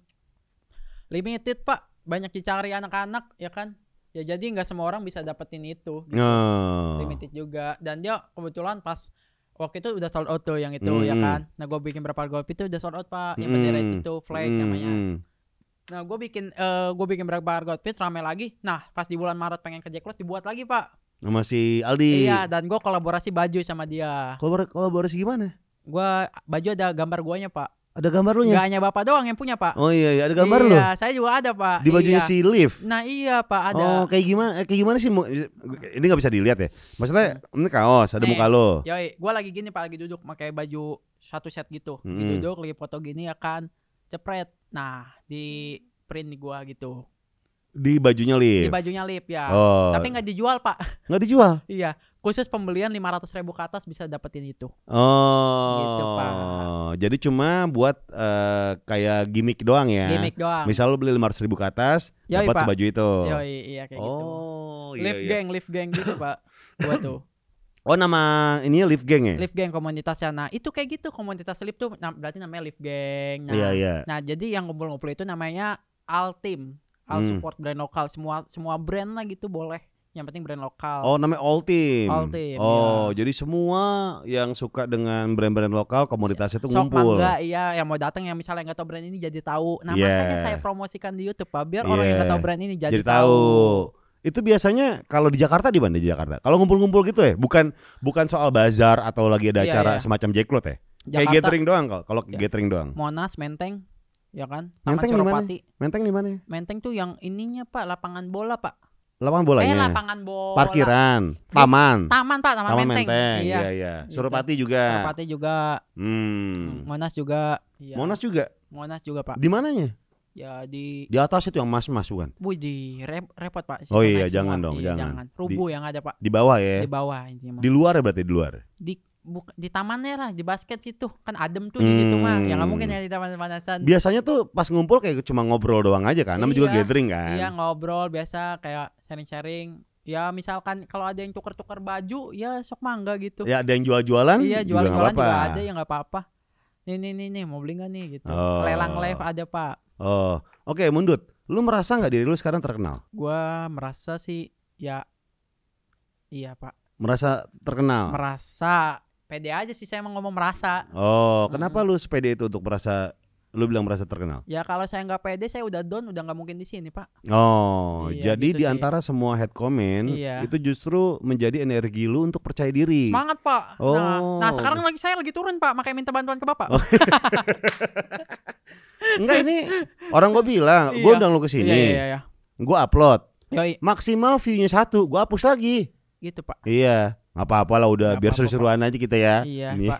Limited pak, banyak dicari anak-anak ya kan. Ya jadi nggak semua orang bisa dapetin itu. Gitu. Oh. Limited juga dan dia kebetulan pas waktu itu udah sold out tuh yang itu mm. ya kan. Nah gue bikin berapa gue itu udah sold out pak. Yang bendera itu flag mm. namanya. Nah, gue bikin uh, eh, gue bikin berapa harga outfit rame lagi. Nah, pas di bulan Maret pengen ke Jacklot dibuat lagi, Pak. Sama si Aldi. Iya, dan gue kolaborasi baju sama dia. Kolabor kolaborasi gimana? Gue baju ada gambar guanya, Pak. Ada gambar lu nya? Gak hanya bapak doang yang punya pak Oh iya, iya. ada gambar iya, lu? Iya saya juga ada pak Di bajunya iya. si Liv? Nah iya pak ada Oh kayak gimana eh, kayak gimana sih Ini gak bisa dilihat ya Maksudnya hmm. ini kaos ada Nih, eh, muka lo Yoi gue lagi gini pak lagi duduk pakai baju satu set gitu hmm. Lagi duduk lagi foto gini ya kan cepret nah di print gua gitu di bajunya lip di bajunya lip ya oh. tapi nggak dijual pak nggak dijual iya khusus pembelian lima ratus ribu ke atas bisa dapetin itu oh gitu pak jadi cuma buat uh, kayak gimmick doang ya gimmick doang misal lu beli lima ratus ribu ke atas Yoi, dapat pak. baju itu Yoi, iya kayak gitu. oh, gitu iya, lift iya. gang lift gang gitu pak gua tuh Oh nama ini lift Gang ya? Lift Gang komunitasnya. Nah itu kayak gitu komunitas lift tuh berarti namanya lift Gang. Nah, yeah, yeah. nah jadi yang ngumpul-ngumpul itu namanya Al Team, Al hmm. Support Brand Lokal. Semua semua brand lah gitu boleh. Yang penting brand lokal. Oh namanya All Team. All Team. Oh ya. jadi semua yang suka dengan brand-brand lokal komunitasnya itu Sok Mangga, iya yang mau datang yang misalnya nggak tahu brand ini jadi tahu. Nah yeah. makanya iya. saya promosikan di YouTube pak biar yeah. orang yang nggak iya. tahu brand ini jadi, jadi tahu. tahu itu biasanya kalau di Jakarta di mana di Jakarta? Kalau ngumpul-ngumpul gitu ya, bukan bukan soal bazar atau lagi ada iya, acara iya. semacam jackpot ya. Jakarta, Kayak gathering doang kalau kalau iya. gathering doang. Monas, Menteng, ya kan? Taman Menteng di mana? Menteng di mana? Menteng tuh yang ininya Pak, lapangan bola Pak. Lapangan bolanya. Eh, iya. lapangan bola. Parkiran, taman. Taman Pak, taman, taman Menteng. Menteng. Iya, iya. iya. Surupati gitu. juga. Surupati juga. Hmm. hmm. Monas juga. Iya. Monas juga. Monas juga Pak. Di mananya? Ya di Di atas itu yang mas-mas bukan? bu di rep, repot Pak. oh iya, iya jangan dong, jangan. jangan. Rubuh di, yang ada Pak. Di bawah ya. Di bawah intinya. Di luar ya berarti di luar. Di buka, di tamannya lah di basket situ kan adem tuh di situ mah yang nggak hmm. mungkin ya di taman panasan biasanya tuh pas ngumpul kayak cuma ngobrol doang aja kan namanya juga iya. gathering kan iya ngobrol biasa kayak sharing-sharing ya misalkan kalau ada yang tuker-tuker baju ya sok mangga gitu ya ada yang jual-jualan iya jual-jualan juga, juga, ada ya nggak apa-apa nih nih nih nih mau beli nggak nih gitu oh. lelang live ada pak Oh, oke okay, mundut. Lu merasa nggak diri lu sekarang terkenal? Gua merasa sih ya iya, Pak. Merasa terkenal. Merasa pede aja sih saya mau ngomong merasa. Oh, kenapa lu sepede itu untuk merasa lu bilang merasa terkenal? Ya kalau saya nggak pede saya udah down, udah nggak mungkin di sini pak. Oh, iya, jadi gitu di antara semua head comment iya. itu justru menjadi energi lu untuk percaya diri. Semangat pak. Oh. Nah, nah oh. sekarang lagi saya lagi turun pak, makanya minta bantuan ke bapak. Oh. Enggak ini orang gue bilang, gue iya. undang lu kesini Iya, iya, iya. Gue upload. Yoi. Maksimal viewnya satu, gue hapus lagi. Gitu, Pak. Iya. nggak apa-apa lah udah Gak biar seru-seruan aja kita ya. Iya, Ini. Pak.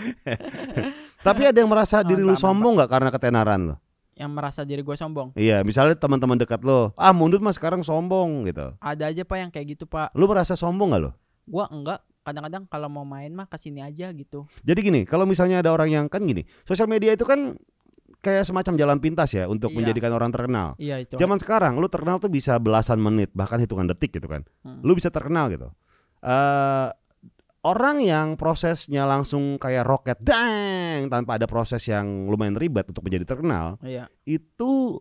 Tapi ada yang merasa diri lu sombong nggak karena ketenaran lo? Yang merasa diri gue sombong? Iya, misalnya teman-teman dekat lo, ah mundur mas sekarang sombong gitu. Ada aja pak yang kayak gitu pak. Lu merasa sombong gak lo? Gue enggak kadang-kadang kalau mau main mah kesini aja gitu jadi gini kalau misalnya ada orang yang kan gini sosial media itu kan kayak semacam jalan pintas ya untuk iya. menjadikan orang terkenal. Iya itu. Zaman sekarang lu terkenal tuh bisa belasan menit bahkan hitungan detik gitu kan. Hmm. Lu bisa terkenal gitu. Uh, orang yang prosesnya langsung kayak roket dang tanpa ada proses yang lumayan ribet untuk menjadi terkenal. Iya. Itu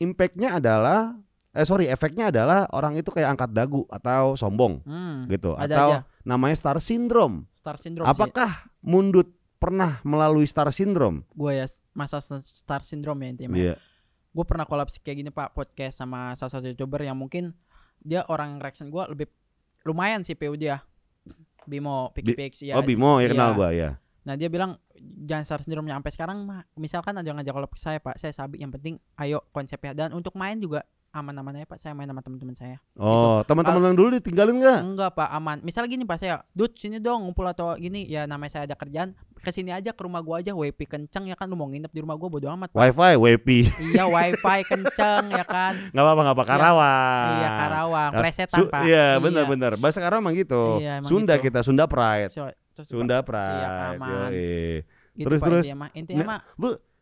impactnya adalah eh sorry efeknya adalah orang itu kayak angkat dagu atau sombong hmm, gitu ada atau aja. namanya star syndrome. Star syndrome. Apakah sih. mundut pernah melalui star syndrome? Gue ya masa star syndrome ya intinya. Yeah. Gue pernah kolaps kayak gini pak podcast sama salah satu youtuber yang mungkin dia orang reaction gue lebih lumayan sih PU dia. Bimo, Piki ya. Oh Bimo, ya kenal iya. gue ya. Nah dia bilang jangan star syndrome sampai sekarang Misalkan aja ngajak kolaps saya pak, saya sabi yang penting ayo konsepnya dan untuk main juga aman-aman aja pak saya main sama teman-teman saya oh gitu. teman-teman yang dulu ditinggalin nggak enggak pak aman misal gini pak saya dud sini dong ngumpul atau gini ya namanya saya ada kerjaan kesini aja ke rumah gua aja wifi kenceng ya kan lu mau nginep di rumah gua bodo amat pak. wifi wifi iya wifi kenceng ya kan nggak apa-apa nggak apa iya. Karawang iya Karawang preset pak iya benar-benar iya. bahasa Karawang gitu iya, Sunda gitu. kita Sunda pride so, Sunda iya, pride siap, aman. gitu, terus pak, terus intinya mah intinya nah, mah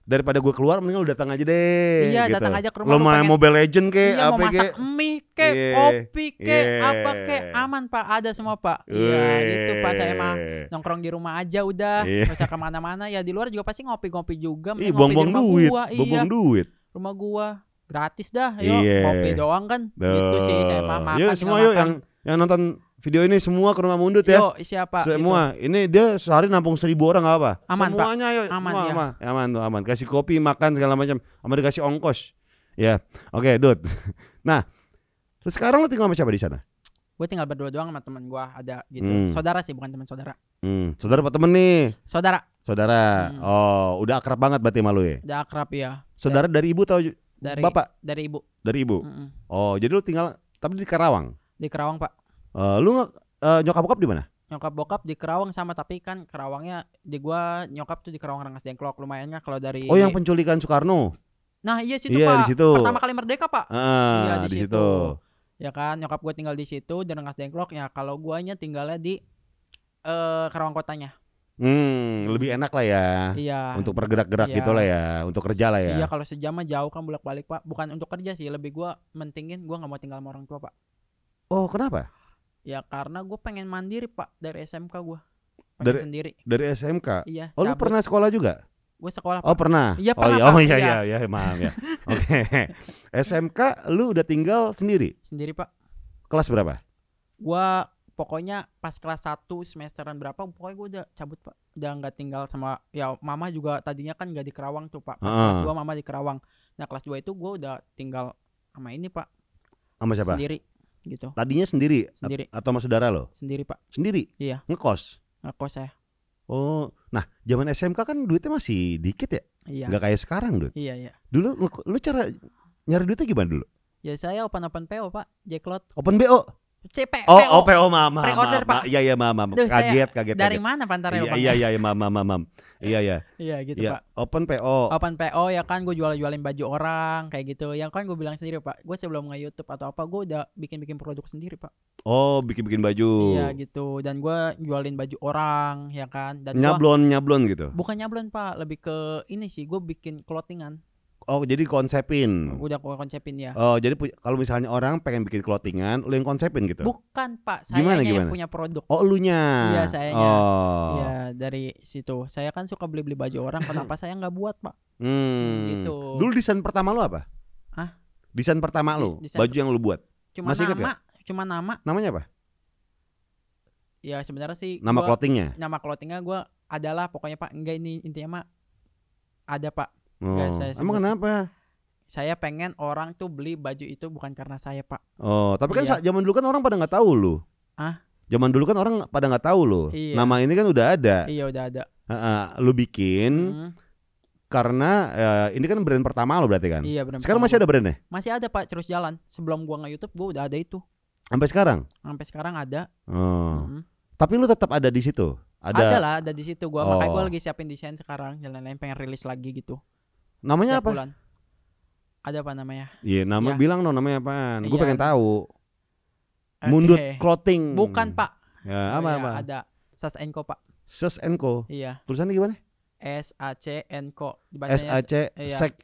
daripada gue keluar mending lu datang aja deh iya gitu. datang aja ke rumah lu main Mobile Legend ke iya, apa mau masak ke? mie ke yeah. kopi ke yeah. apa ke aman pak ada semua pak iya yeah, gitu pak saya mah nongkrong di rumah aja udah yeah. usah kemana-mana ya di luar juga pasti ngopi-ngopi juga ngopi buang-buang duit gua. Iya. buang-buang duit rumah gua gratis dah yuk yeah. kopi doang kan Duh. gitu sih saya mah makan yeah, semua yuk yang yang nonton video ini semua ke rumah mundut ya. Yo, siapa? Semua. Itu. Ini dia sehari nampung seribu orang gak apa? Aman, Semuanya Pak. Ayo, aman, semua, iya. ya. aman. aman tuh, aman. Kasih kopi, makan segala macam. Sama dikasih ongkos. Ya. Oke, okay, Dut. Nah, sekarang lu tinggal sama siapa di sana? Gue tinggal berdua doang sama temen gue ada gitu. Hmm. Saudara sih, bukan teman saudara. Hmm. Saudara apa temen nih? Saudara. Saudara. Hmm. Oh, udah akrab banget berarti malu ya? Udah akrab ya. Saudara dari, dari ibu atau dari bapak? Dari ibu. Dari ibu. Mm -mm. Oh, jadi lu tinggal tapi di Karawang. Di Karawang, Pak. Uh, lu uh, nyokap bokap di mana? Nyokap bokap di Kerawang sama tapi kan Kerawangnya di gua nyokap tuh di Kerawang Rengas Dengklok lumayan kalau dari Oh, yang penculikan Soekarno. Nah, iya situ iya, Pak. Di situ. Pertama kali merdeka, Pak. Ah, iya, di, di situ. situ. Ya kan, nyokap gue tinggal di situ di Rengas Dengklok ya. Kalau guanya tinggalnya di uh, Kerawang kotanya. Hmm, lebih enak lah ya. Iya. Untuk pergerak gerak iya. gitu lah ya, untuk kerja lah ya. Iya, kalau sejam mah jauh kan bolak-balik, Pak. Bukan untuk kerja sih, lebih gua mentingin gua nggak mau tinggal sama orang tua, Pak. Oh, kenapa? Ya karena gue pengen mandiri pak dari SMK gue. Dari sendiri. Dari SMK. Iya. Oh lu pernah sekolah juga? Gue sekolah. Oh pernah. Iya oh, pernah. Oh, oh iya iya iya ya, maaf ya. Oke. Okay. SMK lu udah tinggal sendiri? Sendiri pak. Kelas berapa? Gue pokoknya pas kelas 1 semesteran berapa pokoknya gue udah cabut pak udah nggak tinggal sama ya mama juga tadinya kan nggak di Kerawang tuh pak pas uh. kelas 2 mama di Kerawang nah kelas 2 itu gue udah tinggal sama ini pak sama siapa sendiri gitu. Tadinya sendiri? Sendiri. A atau sama saudara lo? Sendiri pak. Sendiri? Iya. Ngekos? Ngekos saya. Oh, nah zaman SMK kan duitnya masih dikit ya? Iya. Gak kayak sekarang duit. Iya iya. Dulu lu, lu cara nyari duitnya gimana dulu? Ya saya open open PO pak, Jacklot. Open BO? CP Oh, oh PO mama. Pre-order Pak. Iya iya mama. Duh, kaget, kaget kaget. Dari mana pantai? Iya, iya iya iya mama mama. Iya iya. Iya gitu ya. Pak. Open PO. Open PO ya kan gue jual-jualin baju orang kayak gitu. Yang kan gue bilang sendiri Pak. Gue sebelum nge YouTube atau apa gue udah bikin-bikin produk sendiri Pak. Oh, bikin-bikin baju. Iya gitu. Dan gue jualin baju orang ya kan. Dan nyablon gua, nyablon gitu. Bukan nyablon Pak, lebih ke ini sih gue bikin clothingan. Oh jadi konsepin. Udah konsepin ya. Oh jadi kalau misalnya orang pengen bikin clothingan, lu yang konsepin gitu? Bukan pak, saya gimana, gimana? yang punya produk. Oh lu nya? Iya saya, Oh. Iya dari situ. Saya kan suka beli beli baju orang. Kenapa saya nggak buat pak? Hmm. Gitu. Dulu desain pertama lu apa? Ah? Desain pertama lu, desain baju yang lu buat. Cuma Masih nama, cuma nama. Namanya apa? Ya sebenarnya sih. Nama gua, clothingnya. Nama clothingnya gue adalah pokoknya pak enggak ini intinya mak ada pak Oh. saya Emang kenapa? Saya pengen orang tuh beli baju itu bukan karena saya pak. Oh, tapi kan iya. zaman dulu kan orang pada nggak tahu lu. Ah? Zaman dulu kan orang pada nggak tahu lu. Iya. Nama ini kan udah ada. Iya udah ada. Uh, uh, lu bikin. Hmm karena uh, ini kan brand pertama lo berarti kan? Iya brand. Sekarang masih ada brandnya? Masih ada pak, terus jalan. Sebelum gua nggak YouTube, gua udah ada itu. Sampai sekarang? Sampai sekarang ada. Oh. -hmm. Tapi lu tetap ada di situ? Ada. Ada lah, ada di situ. Gua oh. makanya gua oh. lagi siapin desain sekarang, jalan lain pengen rilis lagi gitu. Namanya Setiap apa? Bulan. Ada apa namanya? Iya, yeah, nama yeah. bilang dong namanya apaan? Gue iya. pengen tahu. Okay. Eh, Mundut eh, clothing. Bukan, Pak. Ya, apa oh, apa? ada Sas Enko, Pak. Sas Enko. Iya. Tulisannya gimana? S A C N K. S A C iya. Sek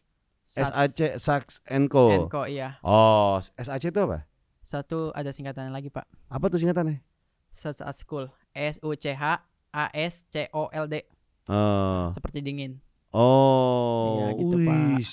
S A C Sax Enko. Enko iya. Oh, S A C itu apa? Satu ada singkatannya lagi, Pak. Apa tuh singkatannya? Such as school. S U C H A S C O L D. Oh. Seperti dingin. Oh, ya, gitu, wish, Pak.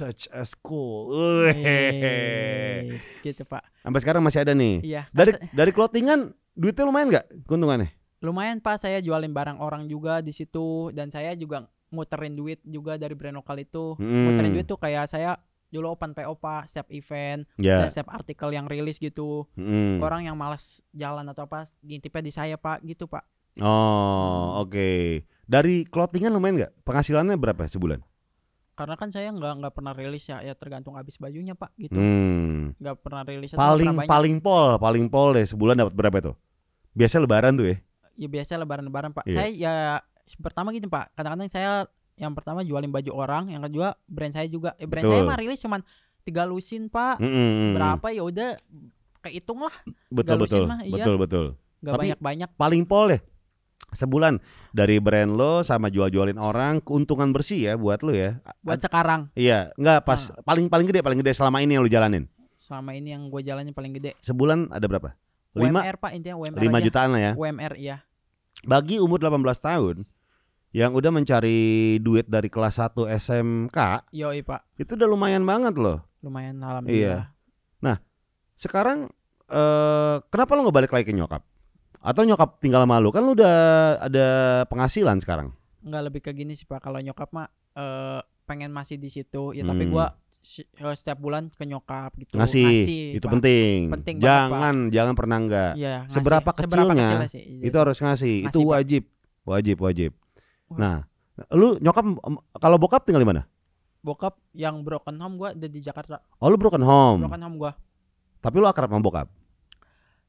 such as cool. Yes, gitu Pak. Sampai sekarang masih ada nih. Iya. Dari dari clothingan duitnya lumayan nggak keuntungannya? Lumayan Pak, saya jualin barang orang juga di situ dan saya juga muterin duit juga dari brand lokal itu. Hmm. Muterin duit tuh kayak saya dulu open PO Pak, setiap event, yeah. setiap artikel yang rilis gitu. Hmm. Orang yang malas jalan atau apa ngintipnya di saya Pak, gitu Pak. Oh, oke. Okay. Dari clothingan lumayan nggak? Penghasilannya berapa sebulan? Karena kan saya nggak nggak pernah rilis ya, ya tergantung habis bajunya pak gitu. Hmm. Nggak hmm. pernah rilis. Paling pernah paling pol, paling pol deh sebulan dapat berapa itu? Biasa lebaran tuh ya? Ya biasa lebaran-lebaran pak. Yeah. Saya ya pertama gitu pak. Kadang-kadang saya yang pertama jualin baju orang, yang kedua brand saya juga. Eh, brand Betul. saya mah rilis cuman tiga lusin pak, mm -hmm. berapa ya udah kehitung lah. Iya. Betul betul, mah, betul iya. betul. Gak Tapi banyak banyak. Paling pol deh sebulan dari brand lo sama jual-jualin orang keuntungan bersih ya buat lo ya buat sekarang iya nggak pas nah. paling paling gede paling gede selama ini yang lo jalanin selama ini yang gue jalannya paling gede sebulan ada berapa lima UMR pak intinya UMR lima jutaan lah ya UMR iya bagi umur 18 tahun yang udah mencari duit dari kelas 1 SMK yo pak itu udah lumayan banget loh lumayan alhamdulillah iya nah sekarang eh, kenapa lo nggak balik lagi ke nyokap atau nyokap tinggal sama lu? Kan lu udah ada penghasilan sekarang. Enggak lebih ke gini sih Pak. Kalau nyokap mah uh, pengen masih di situ. Ya tapi hmm. gua eh, setiap bulan ke nyokap gitu ngasih, ngasih itu penting penting jangan jangan pernah enggak ya, seberapa kecilnya, seberapa sih, iya. itu harus ngasih, ngasih itu wajib pak. wajib wajib nah lu nyokap kalau bokap tinggal di mana bokap yang broken home gua ada di Jakarta oh lu broken home broken home gua tapi lu akrab sama bokap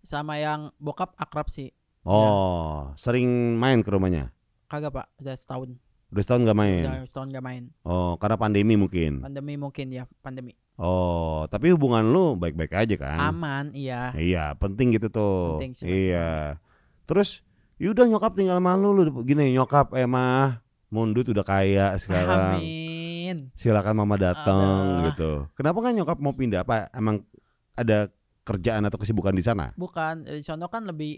sama yang bokap akrab sih. Oh, ya. sering main ke rumahnya? Kagak pak, udah setahun. Udah setahun gak main? Udah setahun gak main. Oh, karena pandemi mungkin? Pandemi mungkin ya, pandemi. Oh, tapi hubungan lu baik-baik aja kan? Aman, iya. Iya, penting gitu tuh. Penting sih. Iya. Terus, yaudah nyokap tinggal malu lu gini nyokap emah eh, mundut udah kaya sekarang. Amin. Silakan mama datang gitu. Kenapa kan nyokap mau pindah? Apa emang ada kerjaan atau kesibukan di sana? Bukan, di eh, sana kan lebih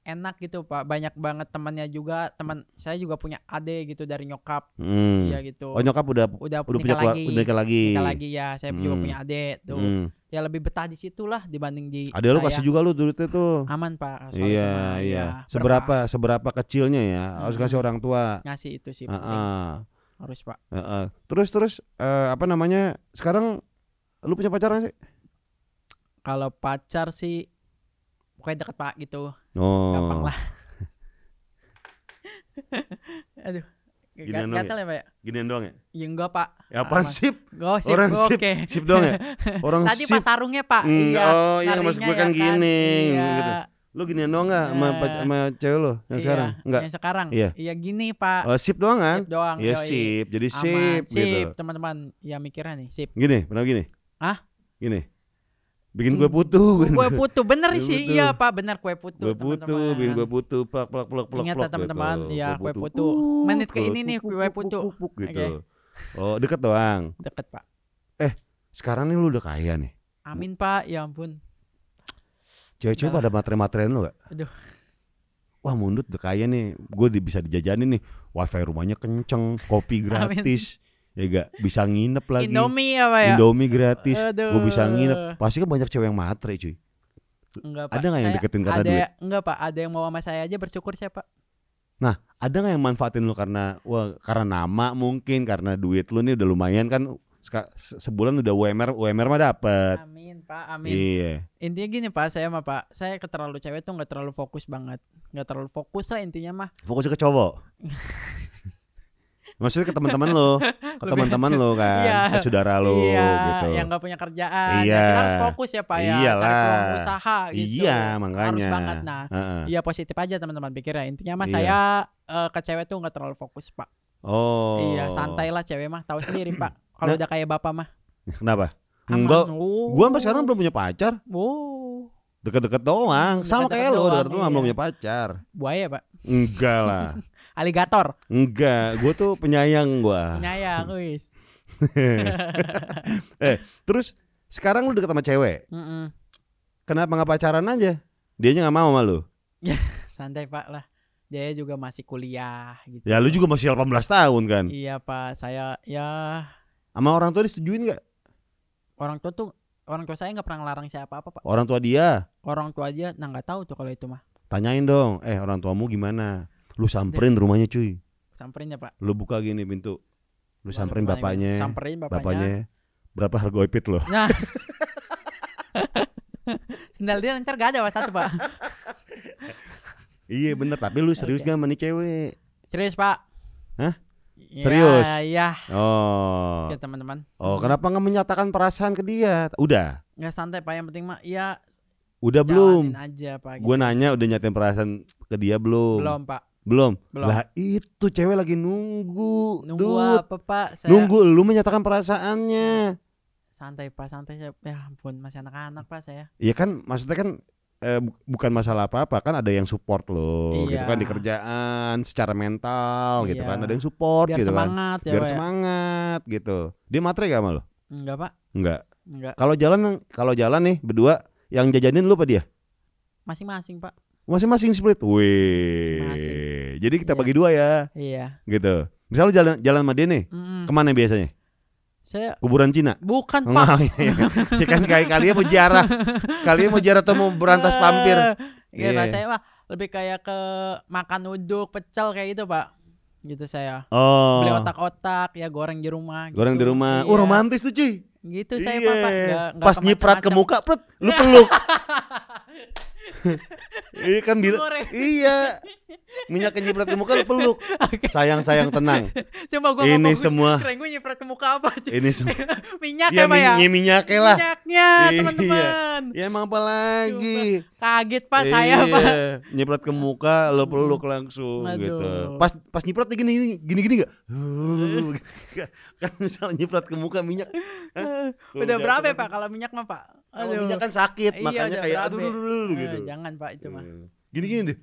enak gitu pak banyak banget temannya juga teman saya juga punya ade gitu dari nyokap hmm. ya gitu oh nyokap udah udah, udah punya lagi udah nikah lagi nikah lagi ya saya hmm. juga punya ade tuh hmm. ya lebih betah di situ lah dibanding di Ada lu kasih juga lu duitnya tuh aman pak iya yeah, iya seberapa seberapa kecilnya ya hmm. harus kasih orang tua ngasih itu sih uh -uh. harus pak uh -uh. terus terus uh, apa namanya sekarang lu punya pacaran sih kalau pacar sih pokoknya deket pak gitu oh. gampang lah aduh Ginian gatel ya? ya, Pak ya? Ginian doang ya? Ya enggak, Pak. Ya apaan sip? sip, Orang sip. okay. Sip doang ya? Orang Tadi sip. Tadi pas sarungnya, Pak. Mm, iya. Oh, iya maksud gue kan ya kan? gini. iya. gitu. Lu gini doang enggak sama, iya. sama cewek lu yang iya, sekarang? Enggak. Yang sekarang. Iya. Iya gini, Pak. Oh, sip doang kan? Sip doang. Iya, sip. Jadi sip, sip gitu. Sip, teman-teman. Ya mikirnya nih, sip. Gini, benar gini. Ah? Gini bikin kue putu kue gitu. putu bener sih putu. iya pak bener kue putu kue putu teman -teman. bikin kue putu plak plak plak plak ingat ya, teman-teman ya kue putu uh, menit ke ini nih kue putu puk, puk, gitu okay. oh deket doang deket pak eh sekarang nih lu udah kaya nih amin pak ya ampun Coba-coba ada materi materi lu gak aduh Wah mundut udah kaya nih, gue bisa dijajanin nih, wifi rumahnya kenceng, kopi gratis, amin ya gak bisa nginep lagi Indomie apa ya Indomie gratis gue bisa nginep pasti kan banyak cewek yang matre cuy Enggak, Pak. Ada nggak yang deketin karena ada, duit? Enggak Pak, ada yang mau sama saya aja bersyukur siapa? Nah, ada nggak yang manfaatin lu karena wah karena nama mungkin karena duit lu nih udah lumayan kan sebulan udah UMR UMR mah dapet. Amin Pak, amin. Iya. Intinya gini Pak, saya mah Pak, saya keterlalu cewek tuh nggak terlalu fokus banget, nggak terlalu fokus lah intinya mah. fokusnya ke cowok. maksudnya ke teman-teman lo ke teman-teman lo kan iya, ke saudara lo iya, gitu yang nggak punya kerjaan nah, iya, ya harus fokus ya pak ya harus cari peluang usaha gitu iya makanya harus banget nah uh -uh. ya positif aja teman-teman pikirnya intinya mah iya. saya uh, ke cewek tuh nggak terlalu fokus pak oh iya santai lah cewek mah tahu sendiri pak kalau nah, udah kayak bapak mah kenapa enggak oh. gua sampai sekarang belum punya pacar oh deket-deket doang deket hmm, -deket sama kayak lo deket doang, doang iya. belum punya pacar buaya pak enggak lah Aligator. Enggak, gue tuh penyayang gue. Penyayang, wis. eh, terus sekarang lu deket sama cewek. Mm -mm. Kenapa nggak pacaran aja? Dianya nggak mau sama lu. Ya, santai Pak lah. Dia juga masih kuliah gitu. Ya lu juga masih 18 tahun kan? Iya, Pak. Saya ya sama orang tua disetujuin nggak? Orang tua tuh orang tua saya nggak pernah ngelarang saya apa-apa, Pak. Orang tua dia? Orang tua dia nah nggak tahu tuh kalau itu mah. Tanyain dong, eh orang tuamu gimana? Lu iya. samperin Dia, rumahnya cuy. Samperinnya pak. Lu buka gini pintu. Lu samperin bapaknya. Samperin bapaknya. bapaknya. Berapa harga ipit lo? Nah. Sendal dia ntar gak ada pak satu pak. iya bener tapi lu serius okay. gak mani cewek? Serius pak. Hah? Iya, serius? Iya. Ya. Oh. Ya teman-teman. Oh, kenapa nggak menyatakan perasaan ke dia? Udah. Nggak santai pak, yang penting mak ya. Udah belum. Aja pak. Gitu. Gue nanya udah nyatain perasaan ke dia belum? Belum pak. Belum. Belum. Lah itu cewek lagi nunggu. Nunggu Dut. apa pak? Saya... Nunggu lu menyatakan perasaannya. Santai pak, santai. Ya ampun masih anak-anak pak saya. Iya kan maksudnya kan eh, bukan masalah apa-apa kan ada yang support lo gitu iya. gitu kan di kerjaan secara mental iya. gitu kan iya. ada yang support biar gitu kan. semangat, kan ya, biar ya. semangat ya. gitu dia matre gak sama lo enggak pak enggak enggak kalau jalan kalau jalan nih berdua yang jajanin lu apa dia masing-masing pak masing-masing split. Wih. Jadi kita iya. bagi dua ya. Iya. Gitu. Misal lu jalan jalan sama dia nih, mm. kemana biasanya? Saya kuburan Cina. Bukan oh, Pak. Nah, ya, kan, ya kan kayak kalian mau jarak, kalian mau jarak atau mau berantas eh, pampir. Iya, yeah. saya mah lebih kayak ke makan uduk, pecel kayak gitu, Pak. Gitu saya. Oh. Beli otak-otak, ya goreng di rumah. Gitu. Goreng di rumah. Iya. Oh, romantis tuh, cuy. Gitu saya, yeah. Pak. Pas nyiprat ke muka, pret, lu peluk. iya kan bilang iya minyak yang nyiprat ke muka lu peluk okay. sayang sayang tenang coba gua ini semua keren gue nyiprat ke muka apa aja ini semua minyak iya, ya, ya, ya? ya minyaknya lah minyaknya iya. teman-teman iya. ya emang apa lagi coba. kaget pak iya. saya pak nyiprat ke muka lu peluk langsung Aduh. gitu pas pas nyiprat gini gini gini gini gak kan misalnya nyiprat ke muka minyak Hah? udah berapa ya pak kalau minyak mah pak Aduh. Kalau kan sakit, iya, makanya kayak aduh, aduh, aduh, aduh, eh, gitu. Jangan pak itu mah. Iya. Gini-gini deh.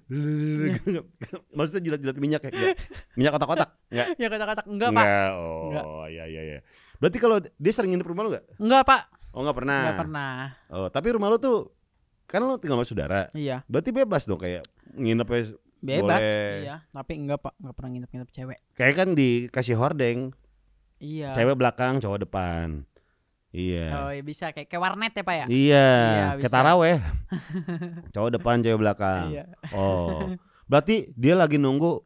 Maksudnya jilat-jilat minyak ya? Iya. Minyak kotak-kotak? Enggak. Ya kotak-kotak enggak, Pak. Enggak. Oh, iya iya iya. Berarti kalau dia sering nginep rumah lu enggak? Enggak, Pak. Oh, enggak pernah. Enggak pernah. Oh, tapi rumah lu tuh kan lu tinggal sama saudara. Iya. Berarti bebas dong kayak nginep bebas. Boleh. Iya, tapi enggak, Pak. Enggak pernah nginep-nginep cewek. Kayak kan dikasih hordeng. Iya. Cewek belakang, cowok depan. Iya. Oh ya bisa kayak ke warnet ya pak ya? Iya. iya ke taraweh. cowok depan cowok belakang. Iya. Oh. Berarti dia lagi nunggu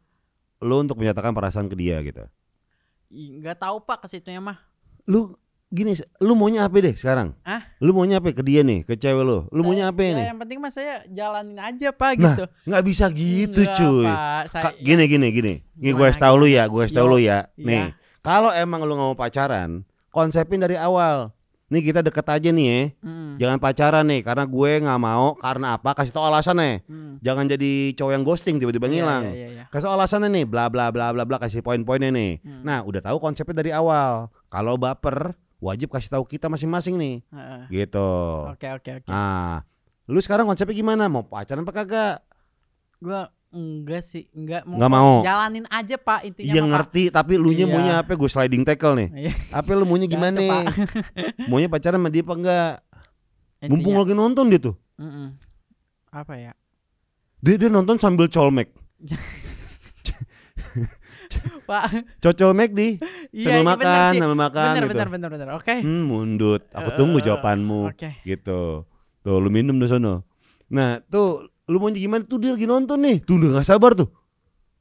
lo untuk menyatakan perasaan ke dia gitu. Enggak tahu pak ke situnya mah. Lu gini, lu maunya apa deh sekarang? Ah? Lu maunya apa ke dia nih, ke cewek lu? Lu maunya apa ya nih? Yang penting mas saya jalanin aja pak nah, gitu. nggak bisa gitu Enggak, cuy. Pak, saya... gini gini gini. Gini gue kasih tau ya, lu ya, gue kasih tau lu ya. Nih, iya. kalau emang lu nggak mau pacaran, konsepin dari awal nih kita deket aja nih ya hmm. jangan pacaran nih karena gue nggak mau karena apa kasih tau nih, hmm. jangan jadi cowok yang ghosting tiba-tiba yeah, ngilang yeah, yeah, yeah. kasih tau alasannya nih bla bla bla bla bla kasih poin-poinnya nih hmm. nah udah tahu konsepnya dari awal kalau baper wajib kasih tahu kita masing-masing nih uh, gitu oke okay, oke okay, oke okay. nah lu sekarang konsepnya gimana mau pacaran apa kagak gue Enggak sih, enggak mau. Enggak mau. Jalanin aja, Pak, intinya. Iya ngerti, tapi lu nya iya. maunya apa? Gue sliding tackle nih. Iya. apa lu maunya gimana? maunya pacaran sama dia apa enggak? Intinya. Mumpung lagi nonton dia tuh. Mm -mm. Apa ya? Dia dia nonton sambil colmek. Pak. Cocol di. Iya, sambil iya, makan, sambil makan bener, gitu. Bener, bener, bener. Oke. Okay. Hmm, mundut. Aku tunggu eh, jawabanmu. okay. Gitu. Tuh lu minum dulu sono. Nah, tuh lu mau gimana tuh dia lagi nonton nih tuh udah gak sabar tuh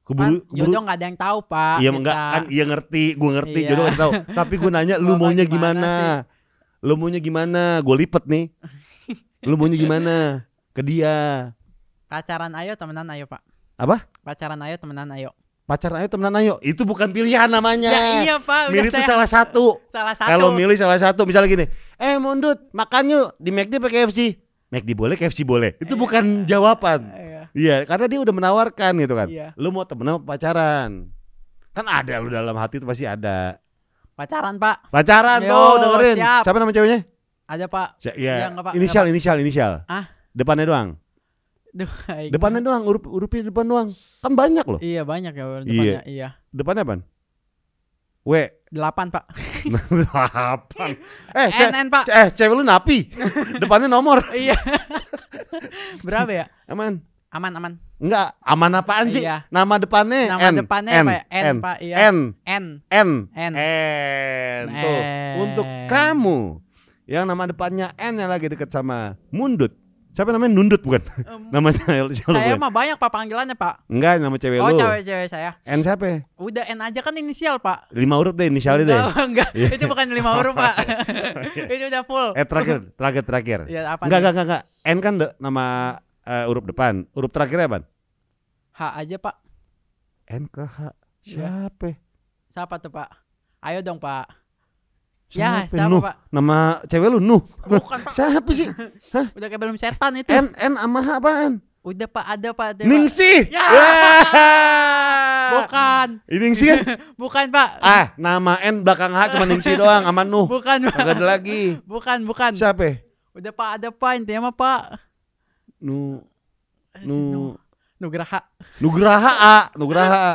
keburu, kan, keburu. Jodoh gak ada yang tahu pak iya enggak kan iya ngerti gue ngerti iya. jodoh gak tahu tapi gue nanya lu mau gimana, gimana lu maunya gimana gue lipet nih lu maunya gimana ke dia pacaran ayo temenan ayo pak apa pacaran ayo temenan ayo pacaran ayo temenan ayo itu bukan pilihan namanya ya iya pak milih itu salah satu satu kalau milih salah satu misalnya gini eh mondut makan yuk di McD pakai KFC McD boleh, KFC boleh. Itu bukan iya. jawaban. Iya. iya, karena dia udah menawarkan gitu kan. Iya. Lu mau temen apa pacaran? Kan ada lu dalam hati itu pasti ada. Pacaran, Pak. Pacaran Yo, tuh, dengerin. Siap. Siapa nama ceweknya? Ada, Pak. Si ya. ya Inisial, inisial, inisial. Ah? Depannya doang. Duh, depannya doang, urup urupnya depan doang. Kan banyak loh. Iya, banyak ya iya. depannya. Iya. iya. Depannya apa? W. Delapan pak Delapan Eh cewek NN, pak. eh cewek lu napi Depannya nomor Iya Berapa ya? Aman Aman aman Enggak aman apaan sih? Iya. Nama depannya Nama N. depannya N. apa ya? N, N. pak iya. N. N N N N Tuh N. Untuk kamu Yang nama depannya N yang lagi deket sama Mundut Siapa namanya Nundut bukan? Um, nama saya Saya mah banyak Pak panggilannya, Pak. Enggak, nama cewek oh, lu. Oh, cewek-cewek saya. N siapa? Ya? Udah N aja kan inisial, Pak. Lima huruf deh inisialnya deh. enggak, yeah. itu bukan lima huruf, Pak. itu udah full. Eh, terakhir, terakhir, terakhir. Ya, apa enggak, enggak, enggak, enggak. N kan de, nama uh, huruf depan. Huruf terakhirnya apa? H aja, Pak. N ke H. Iya. Siapa? Siapa tuh, Pak? Ayo dong, Pak. Ya, siapa Pak? Nama cewek lu Nuh. Bukan Pak. siapa sih? Hah? Udah kayak belum setan itu. N N sama apaan? Udah Pak, ada Pak. Ada, Ningsi. Ya. ya. Bukan. Ini Ningsi kan? bukan Pak. Ah, nama N belakang H cuma Ningsi doang sama Nuh. Bukan Pak. ada lagi. Bukan, bukan. Siapa? Udah Pak, ada Pak intinya mah Pak. Nu eh, Nu Nugraha. Nugraha A, Nugraha A.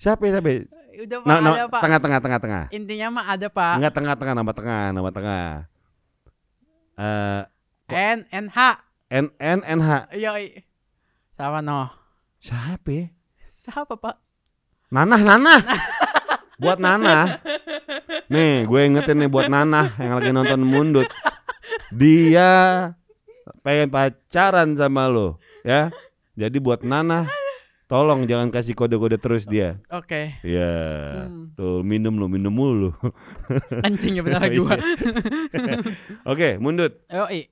Siapa siapa? udah pak no, nah, no, nah, ada pak tengah tengah tengah tengah intinya mah ada pak tengah tengah tengah nama tengah nama tengah uh, n n h n n n h iya, iya. sama no siapa siapa pak nanah nanah buat nanah nih gue ingetin nih buat nanah yang lagi nonton mundut dia pengen pacaran sama lo ya jadi buat nanah Tolong jangan kasih kode-kode terus dia. Oke. Okay. Iya. Hmm. Tuh minum lu, minum mulu. Anjing benar gua. Oke, okay, mundut. Yoi.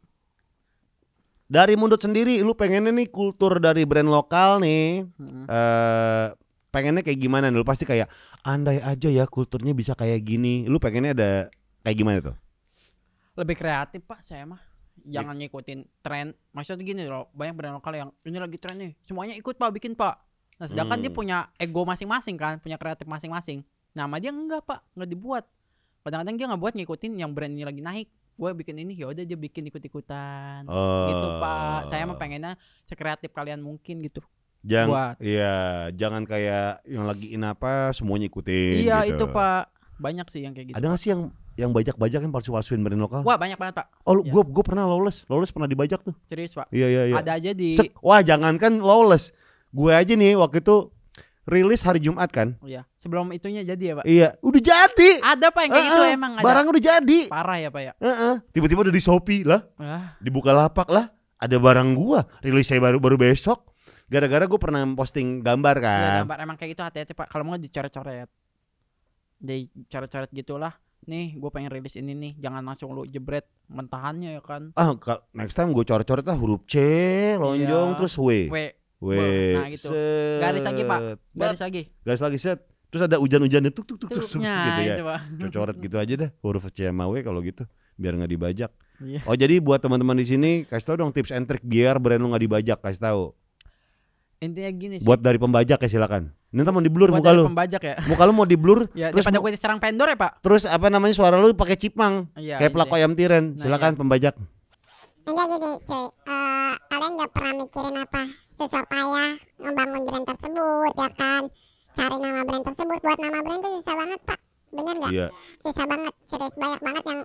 Dari mundut sendiri lu pengennya nih kultur dari brand lokal nih. Hmm. Uh, pengennya kayak gimana? Lu pasti kayak andai aja ya kulturnya bisa kayak gini. Lu pengennya ada kayak gimana tuh? Lebih kreatif, Pak, saya mah Iya. jangan ngikutin tren maksudnya gini loh banyak brand lokal yang ini lagi tren nih semuanya ikut pak bikin pak nah sedangkan hmm. dia punya ego masing-masing kan punya kreatif masing-masing nah sama dia enggak pak nggak dibuat kadang-kadang dia nggak buat ngikutin yang brand ini lagi naik gue bikin ini ya udah dia bikin ikut-ikutan uh, gitu pak oh. saya mah pengennya sekreatif kalian mungkin gitu Jang, buat iya jangan kayak yang lagi in apa semuanya ikutin iya gitu. itu pak banyak sih yang kayak gitu ada nggak sih yang yang bajak-bajak kan palsu-palsuin brand lokal? Wah banyak banget pak. Oh ya. gue gue pernah lawless, lawless pernah dibajak tuh. Serius pak? Iya iya iya. Ada aja di. Sek, wah jangankan lawless, gue aja nih waktu itu rilis hari Jumat kan? Oh, iya. Sebelum itunya jadi ya pak? Iya. Udah jadi. Ada pak yang kayak uh -uh. gitu eh, eh, emang. Ada. Barang udah jadi. Parah ya pak ya. Uh -uh. Tiba-tiba udah di Shopee lah, uh. dibuka lapak lah. Ada barang gue rilis saya baru baru besok. Gara-gara gue pernah posting gambar iya, kan? Iya gambar emang kayak gitu hati-hati pak. Kalau mau dicoret-coret, dicoret-coret gitulah nih gue pengen rilis ini nih jangan langsung lu jebret mentahannya ya kan ah next time gue coret-coret lah huruf C lonjong iya. terus W W W nah gitu set. garis lagi pak garis lagi garis lagi set terus ada hujan-hujan itu tuh, tuh, tuh, gitu ya coret gitu aja deh huruf C sama W kalau gitu biar nggak dibajak iya. oh jadi buat teman-teman di sini kasih tau dong tips and trick biar brand lu nggak dibajak kasih tahu Intinya gini sih. Buat dari pembajak ya silakan. Nanti mau diblur muka dari lu. pembajak ya. Muka lu mau diblur. ya, terus pada gue diserang pendor ya, Pak. Terus apa namanya suara lu pakai cipang. Ya, kayak pelaku ayam tiren. Nah, silakan ya. pembajak. Enggak gini cuy, uh, kalian gak pernah mikirin apa susah payah ngebangun brand tersebut ya kan cari nama brand tersebut buat nama brand itu susah banget pak bener nggak Ya. susah banget serius banyak banget yang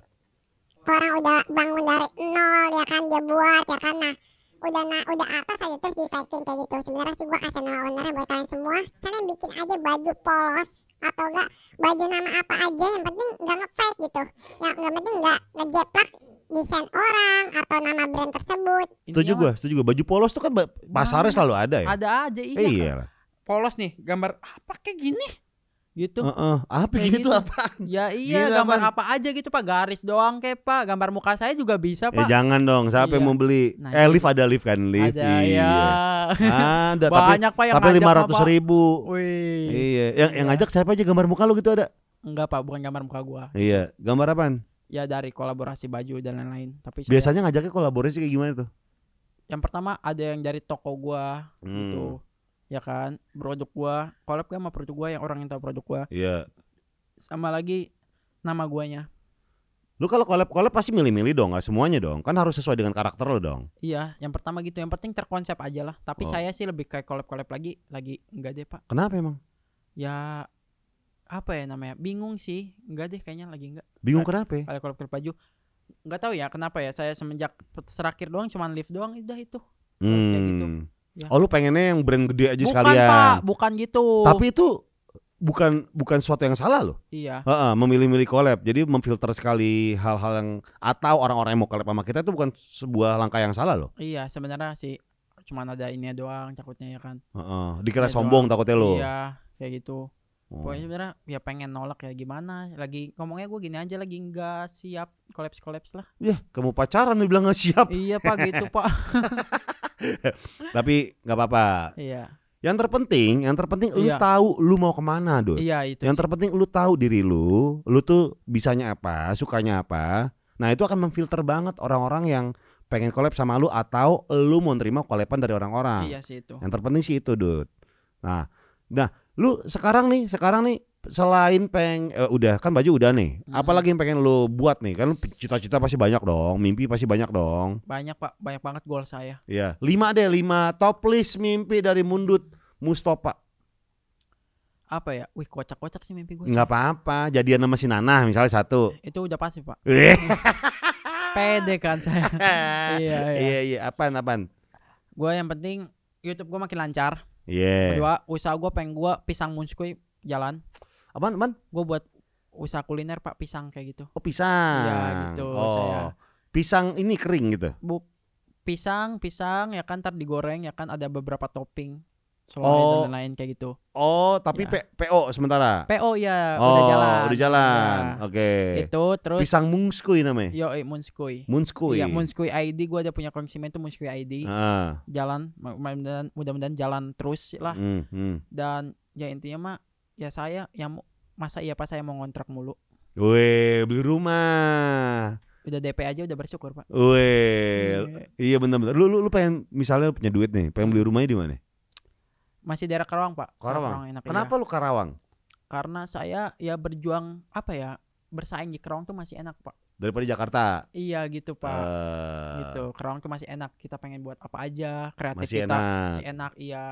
orang udah bangun dari nol ya kan dia buat ya kan nah udah na udah apa saja terus di faking kayak gitu sebenarnya sih gua kasih nama ownernya buat kalian semua kalian bikin aja baju polos atau enggak baju nama apa aja yang penting nggak ngefake gitu yang nggak penting nggak ngejeplak desain orang atau nama brand tersebut itu juga itu juga baju polos tuh kan pasarnya nah, selalu ada ya ada aja iya. iya, polos nih gambar apa kayak gini gitu. Uh -uh. Apa kayak gitu, gitu apa? Ya iya gitu gambar apa? apa aja gitu Pak, garis doang kayak Pak. Gambar muka saya juga bisa ya Pak. Ya jangan dong, siapa iya. yang mau beli? Nah, eh lift ada lift kan lift. Ada iya. iya. ada Banyak tapi, Pak yang tapi lima ratus ribu. Wih. Iya. Yang, yang iya. ngajak siapa aja gambar muka lo gitu ada? Enggak Pak, bukan gambar muka gua. Iya, gambar apaan? Ya dari kolaborasi baju dan lain-lain. Tapi biasanya saya... ngajaknya kolaborasi kayak gimana tuh? Yang pertama ada yang dari toko gua gitu. hmm. gitu ya kan produk gua kolab kan sama produk gua yang orang yang tahu produk gua iya sama lagi nama guanya lu kalau kolab kolab pasti milih-milih dong nggak semuanya dong kan harus sesuai dengan karakter lo dong iya yang pertama gitu yang penting terkonsep aja lah tapi oh. saya sih lebih kayak kolab-kolab lagi lagi enggak deh pak kenapa emang ya apa ya namanya bingung sih enggak deh kayaknya lagi enggak bingung kenapa kalau ya? kolab-kolab baju enggak tahu ya kenapa ya saya semenjak serakir doang cuman lift doang udah itu hmm. kayak gitu. Ya. Oh lu pengennya yang brand gede aja bukan, sekalian. Bukan pak, bukan gitu. Tapi itu bukan bukan suatu yang salah loh. Iya. memilih-milih collab. Jadi memfilter sekali hal-hal yang atau orang-orang yang mau collab sama kita itu bukan sebuah langkah yang salah loh. Iya sebenarnya sih cuma ada ini doang takutnya ya kan. E dikira ya sombong doang. takutnya lo. Iya kayak gitu. Oh. Pokoknya sebenarnya ya pengen nolak ya gimana Lagi ngomongnya gue gini aja lagi nggak siap Kolaps-kolaps lah Iya, kamu pacaran lu bilang nggak siap Iya pak gitu pak Tapi nggak apa-apa. Iya. Yang terpenting, yang terpenting iya. lu tahu lu mau kemana, dong. Iya, itu. Yang sih. terpenting lu tahu diri lu, lu tuh bisanya apa, sukanya apa. Nah, itu akan memfilter banget orang-orang yang pengen collab sama lu atau lu mau nerima collab dari orang-orang. Iya sih itu. Yang terpenting sih itu, dude. Nah, nah, lu sekarang nih, sekarang nih selain peng eh, udah kan baju udah nih hmm. apalagi yang pengen lo buat nih kan cita-cita pasti banyak dong mimpi pasti banyak dong banyak pak banyak banget goal saya Iya lima deh lima top list mimpi dari mundut Mustopa apa ya wih kocak-kocak sih mimpi gue nggak apa-apa jadian sama si Nana misalnya satu itu udah pasti pak eh. pede kan saya iya iya iya iya apaan apaan gue yang penting YouTube gue makin lancar Iya. Yeah. Kedua, usaha gue pengen gue pisang munskui jalan. Apaan, man? Gue buat usaha kuliner Pak pisang kayak gitu. Oh, pisang. Ya, gitu oh. saya. Pisang ini kering gitu. Bu pisang, pisang ya kan tar digoreng ya kan ada beberapa topping. Selain oh. dan lain kayak gitu. Oh, tapi ya. PO sementara. PO ya, oh, udah jalan. Udah jalan. Ya. Oke. Okay. Itu terus pisang Munskui namanya. Yo, eh, Munskui. Munskui. Iya, Munskui ID gue ada punya konsumen tuh Munskui ID. Ah. Jalan mudah-mudahan jalan terus lah. Mm, hmm. Dan ya intinya mah ya saya yang masa iya pak saya mau ngontrak mulu Weh, beli rumah. Udah DP aja udah bersyukur, Pak. Weh. Iya, iya benar-benar. Lu, lu lu pengen misalnya punya duit nih, pengen beli rumahnya di mana? Masih daerah Karawang, Pak. Karawang. Karawang enak Kenapa ya. lu Karawang? Karena saya ya berjuang apa ya? Bersaing di Karawang tuh masih enak, Pak. Daripada Jakarta. Iya gitu, Pak. Uh, gitu. Karawang tuh masih enak. Kita pengen buat apa aja, kreatif masih kita enak. masih enak, iya.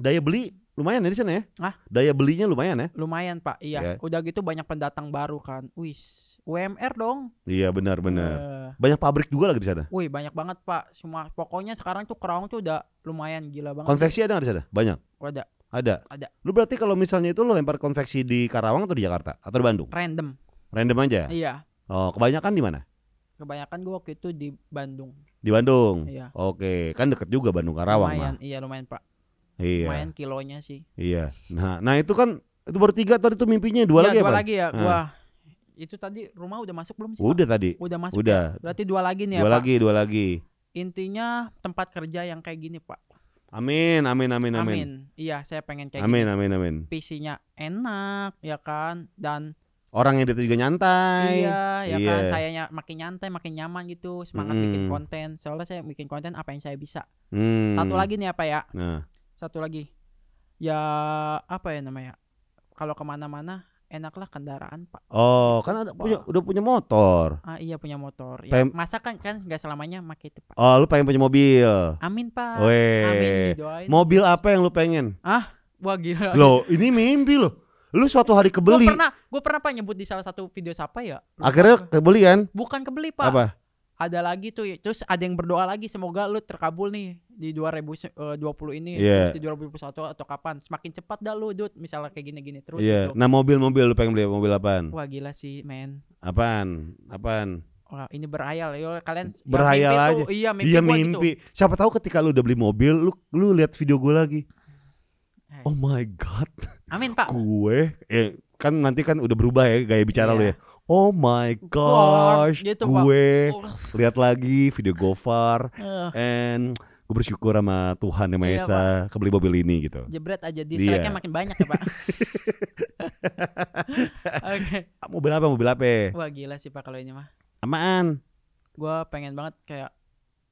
Daya beli lumayan ya di sana ya. Hah? Daya belinya lumayan ya. Lumayan pak, iya. Yeah. Udah gitu banyak pendatang baru kan. Wis, UMR dong. Iya benar benar. Uh, banyak pabrik juga lagi di sana. Wih banyak banget pak. Semua pokoknya sekarang tuh Kerawang tuh udah lumayan gila banget. Konveksi ada nggak di sana? Banyak. Ada. Ada. Ada. Lu berarti kalau misalnya itu lu lempar konveksi di Karawang atau di Jakarta atau di Bandung? Random. Random aja. Iya. Oh kebanyakan di mana? Kebanyakan gua waktu itu di Bandung. Di Bandung. Iya. Oke, kan deket juga Bandung Karawang. Lumayan, mah. iya lumayan pak. Iya. Lumayan kilonya sih. Iya. Nah, nah itu kan itu bertiga tiga tadi tuh mimpinya dua ya, lagi dua ya, lagi ya. Nah. Wah, itu tadi rumah udah masuk belum sih? Udah Pak? tadi. Udah masuk. Udah. Ya? Berarti dua lagi nih dua ya. Dua lagi, dua lagi. Intinya tempat kerja yang kayak gini Pak. Amin, amin, amin, amin. Amin. Iya, saya pengen kayak amin, gini. Amin, amin, amin. PC-nya enak, ya kan? Dan orang yang itu juga nyantai. Iya, ya iya. kan sayanya makin nyantai, makin nyaman gitu, semangat hmm. bikin konten. Soalnya saya bikin konten apa yang saya bisa. Hmm. Satu lagi nih apa ya, ya? Nah satu lagi ya apa ya namanya kalau kemana-mana enaklah kendaraan pak oh kan ada punya udah punya motor ah iya punya motor ya, pengen... masa kan kan nggak selamanya makai itu pak oh lu pengen punya mobil amin pak Weh. amin didoain mobil apa yang lu pengen ah wah gila lo ini mimpi lo lu suatu hari kebeli gue pernah gue pernah pak nyebut di salah satu video siapa ya akhirnya kebeli kan bukan kebeli pak apa ada lagi tuh ya. terus ada yang berdoa lagi semoga lu terkabul nih di 2020 eh, ini yeah. terus di 2021 atau kapan semakin cepat dah lu dude misalnya kayak gini-gini terus yeah. gitu. nah mobil-mobil lu pengen beli mobil apaan wah gila sih men apaan apaan Wah, ini berhayal ya kalian berhayal ya, aja. Tuh, iya mimpi. Iya gitu. mimpi. Gitu. Siapa tahu ketika lu udah beli mobil, lu lu lihat video gue lagi. Hai. Eh. Oh my god. Amin, Pak. gue eh kan nanti kan udah berubah ya gaya bicara yeah. lu iya. ya. Oh my gosh, gitu, gue Pak. lihat lagi video Gofar uh. and gue bersyukur sama Tuhan yang Maha iya, kebeli mobil ini gitu. Jebret aja di yeah. Iya. makin banyak ya, Pak. Oke. Okay. Mobil apa? Mobil apa? Wah, gila sih Pak kalau ini mah. Aman. Gue pengen banget kayak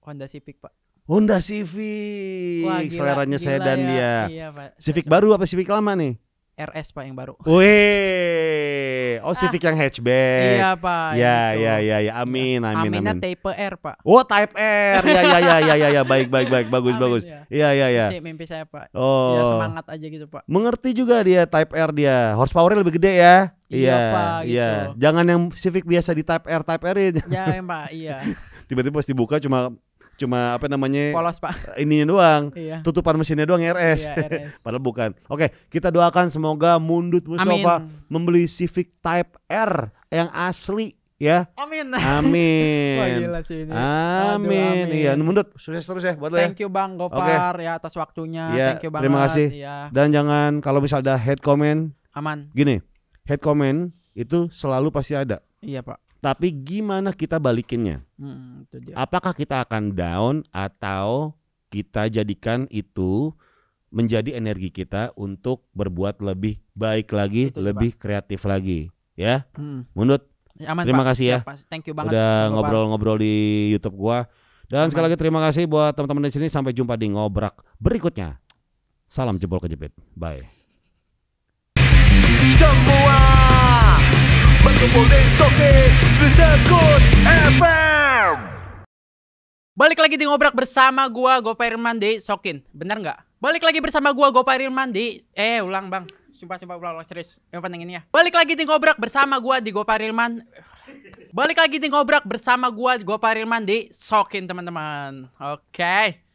Honda Civic, Pak. Honda Civic. Wah, gila, Seleranya gila sedan ya. dia. Iya, Pak. Civic Saya baru coba. apa Civic lama nih? RS pak yang baru. Wih, oh Civic ah. yang hatchback. Iya pak. Ya ya ya ya, amin amin Aminnya amin. Type R pak. Oh Type R, ya ya ya ya ya ya, baik baik baik, bagus amin, bagus. Ya. Iya iya iya. Ya. Mimpi saya pak. Ya, oh. Ya semangat aja gitu pak. Mengerti juga dia Type R dia, horsepowernya lebih gede ya. Iya, iya, pak, iya. gitu. Jangan yang Civic biasa di Type R, Type R ya. Jangan pak, iya. Tiba-tiba pas dibuka cuma cuma apa namanya polos pak eh, ini doang iya. tutupan mesinnya doang RS, iya, RS. padahal bukan oke kita doakan semoga Mundut Mustafa membeli Civic Type R yang asli ya. Amin. Amin. Wah, gila sih ini. Amin. Aduh, Iya, mundut sukses terus ya buat lo ya. Thank you Bang Gopar okay. ya atas waktunya. Ya, Thank you banget. Terima kasih. Ya. Dan jangan kalau misal ada head comment aman. Gini, head comment itu selalu pasti ada. Iya, Pak. Tapi gimana kita balikinnya? Hmm, itu dia. Apakah kita akan down atau kita jadikan itu menjadi energi kita untuk berbuat lebih baik lagi, itu, lebih Pak. kreatif lagi, ya? Hmm. Menurut ya, Aman, terima Pak. kasih ya. Siap, Thank you banget. Udah ngobrol-ngobrol di YouTube gua. Dan Aman. sekali lagi terima kasih buat teman-teman di sini sampai jumpa di ngobrak berikutnya. Salam jebol kejepit. Bye. Semua Berkumpul Stokin FM Balik lagi di Ngobrak bersama gua Gopar Irman di Sokin Bener nggak? Balik lagi bersama gua Gopar Irman di Eh ulang bang Sumpah sumpah ulang, ulang serius Yang penting ini ya Balik lagi di Ngobrak bersama gua di Gopar Irman Balik lagi di Ngobrak bersama gua Gopar Irman di Sokin teman-teman Oke okay.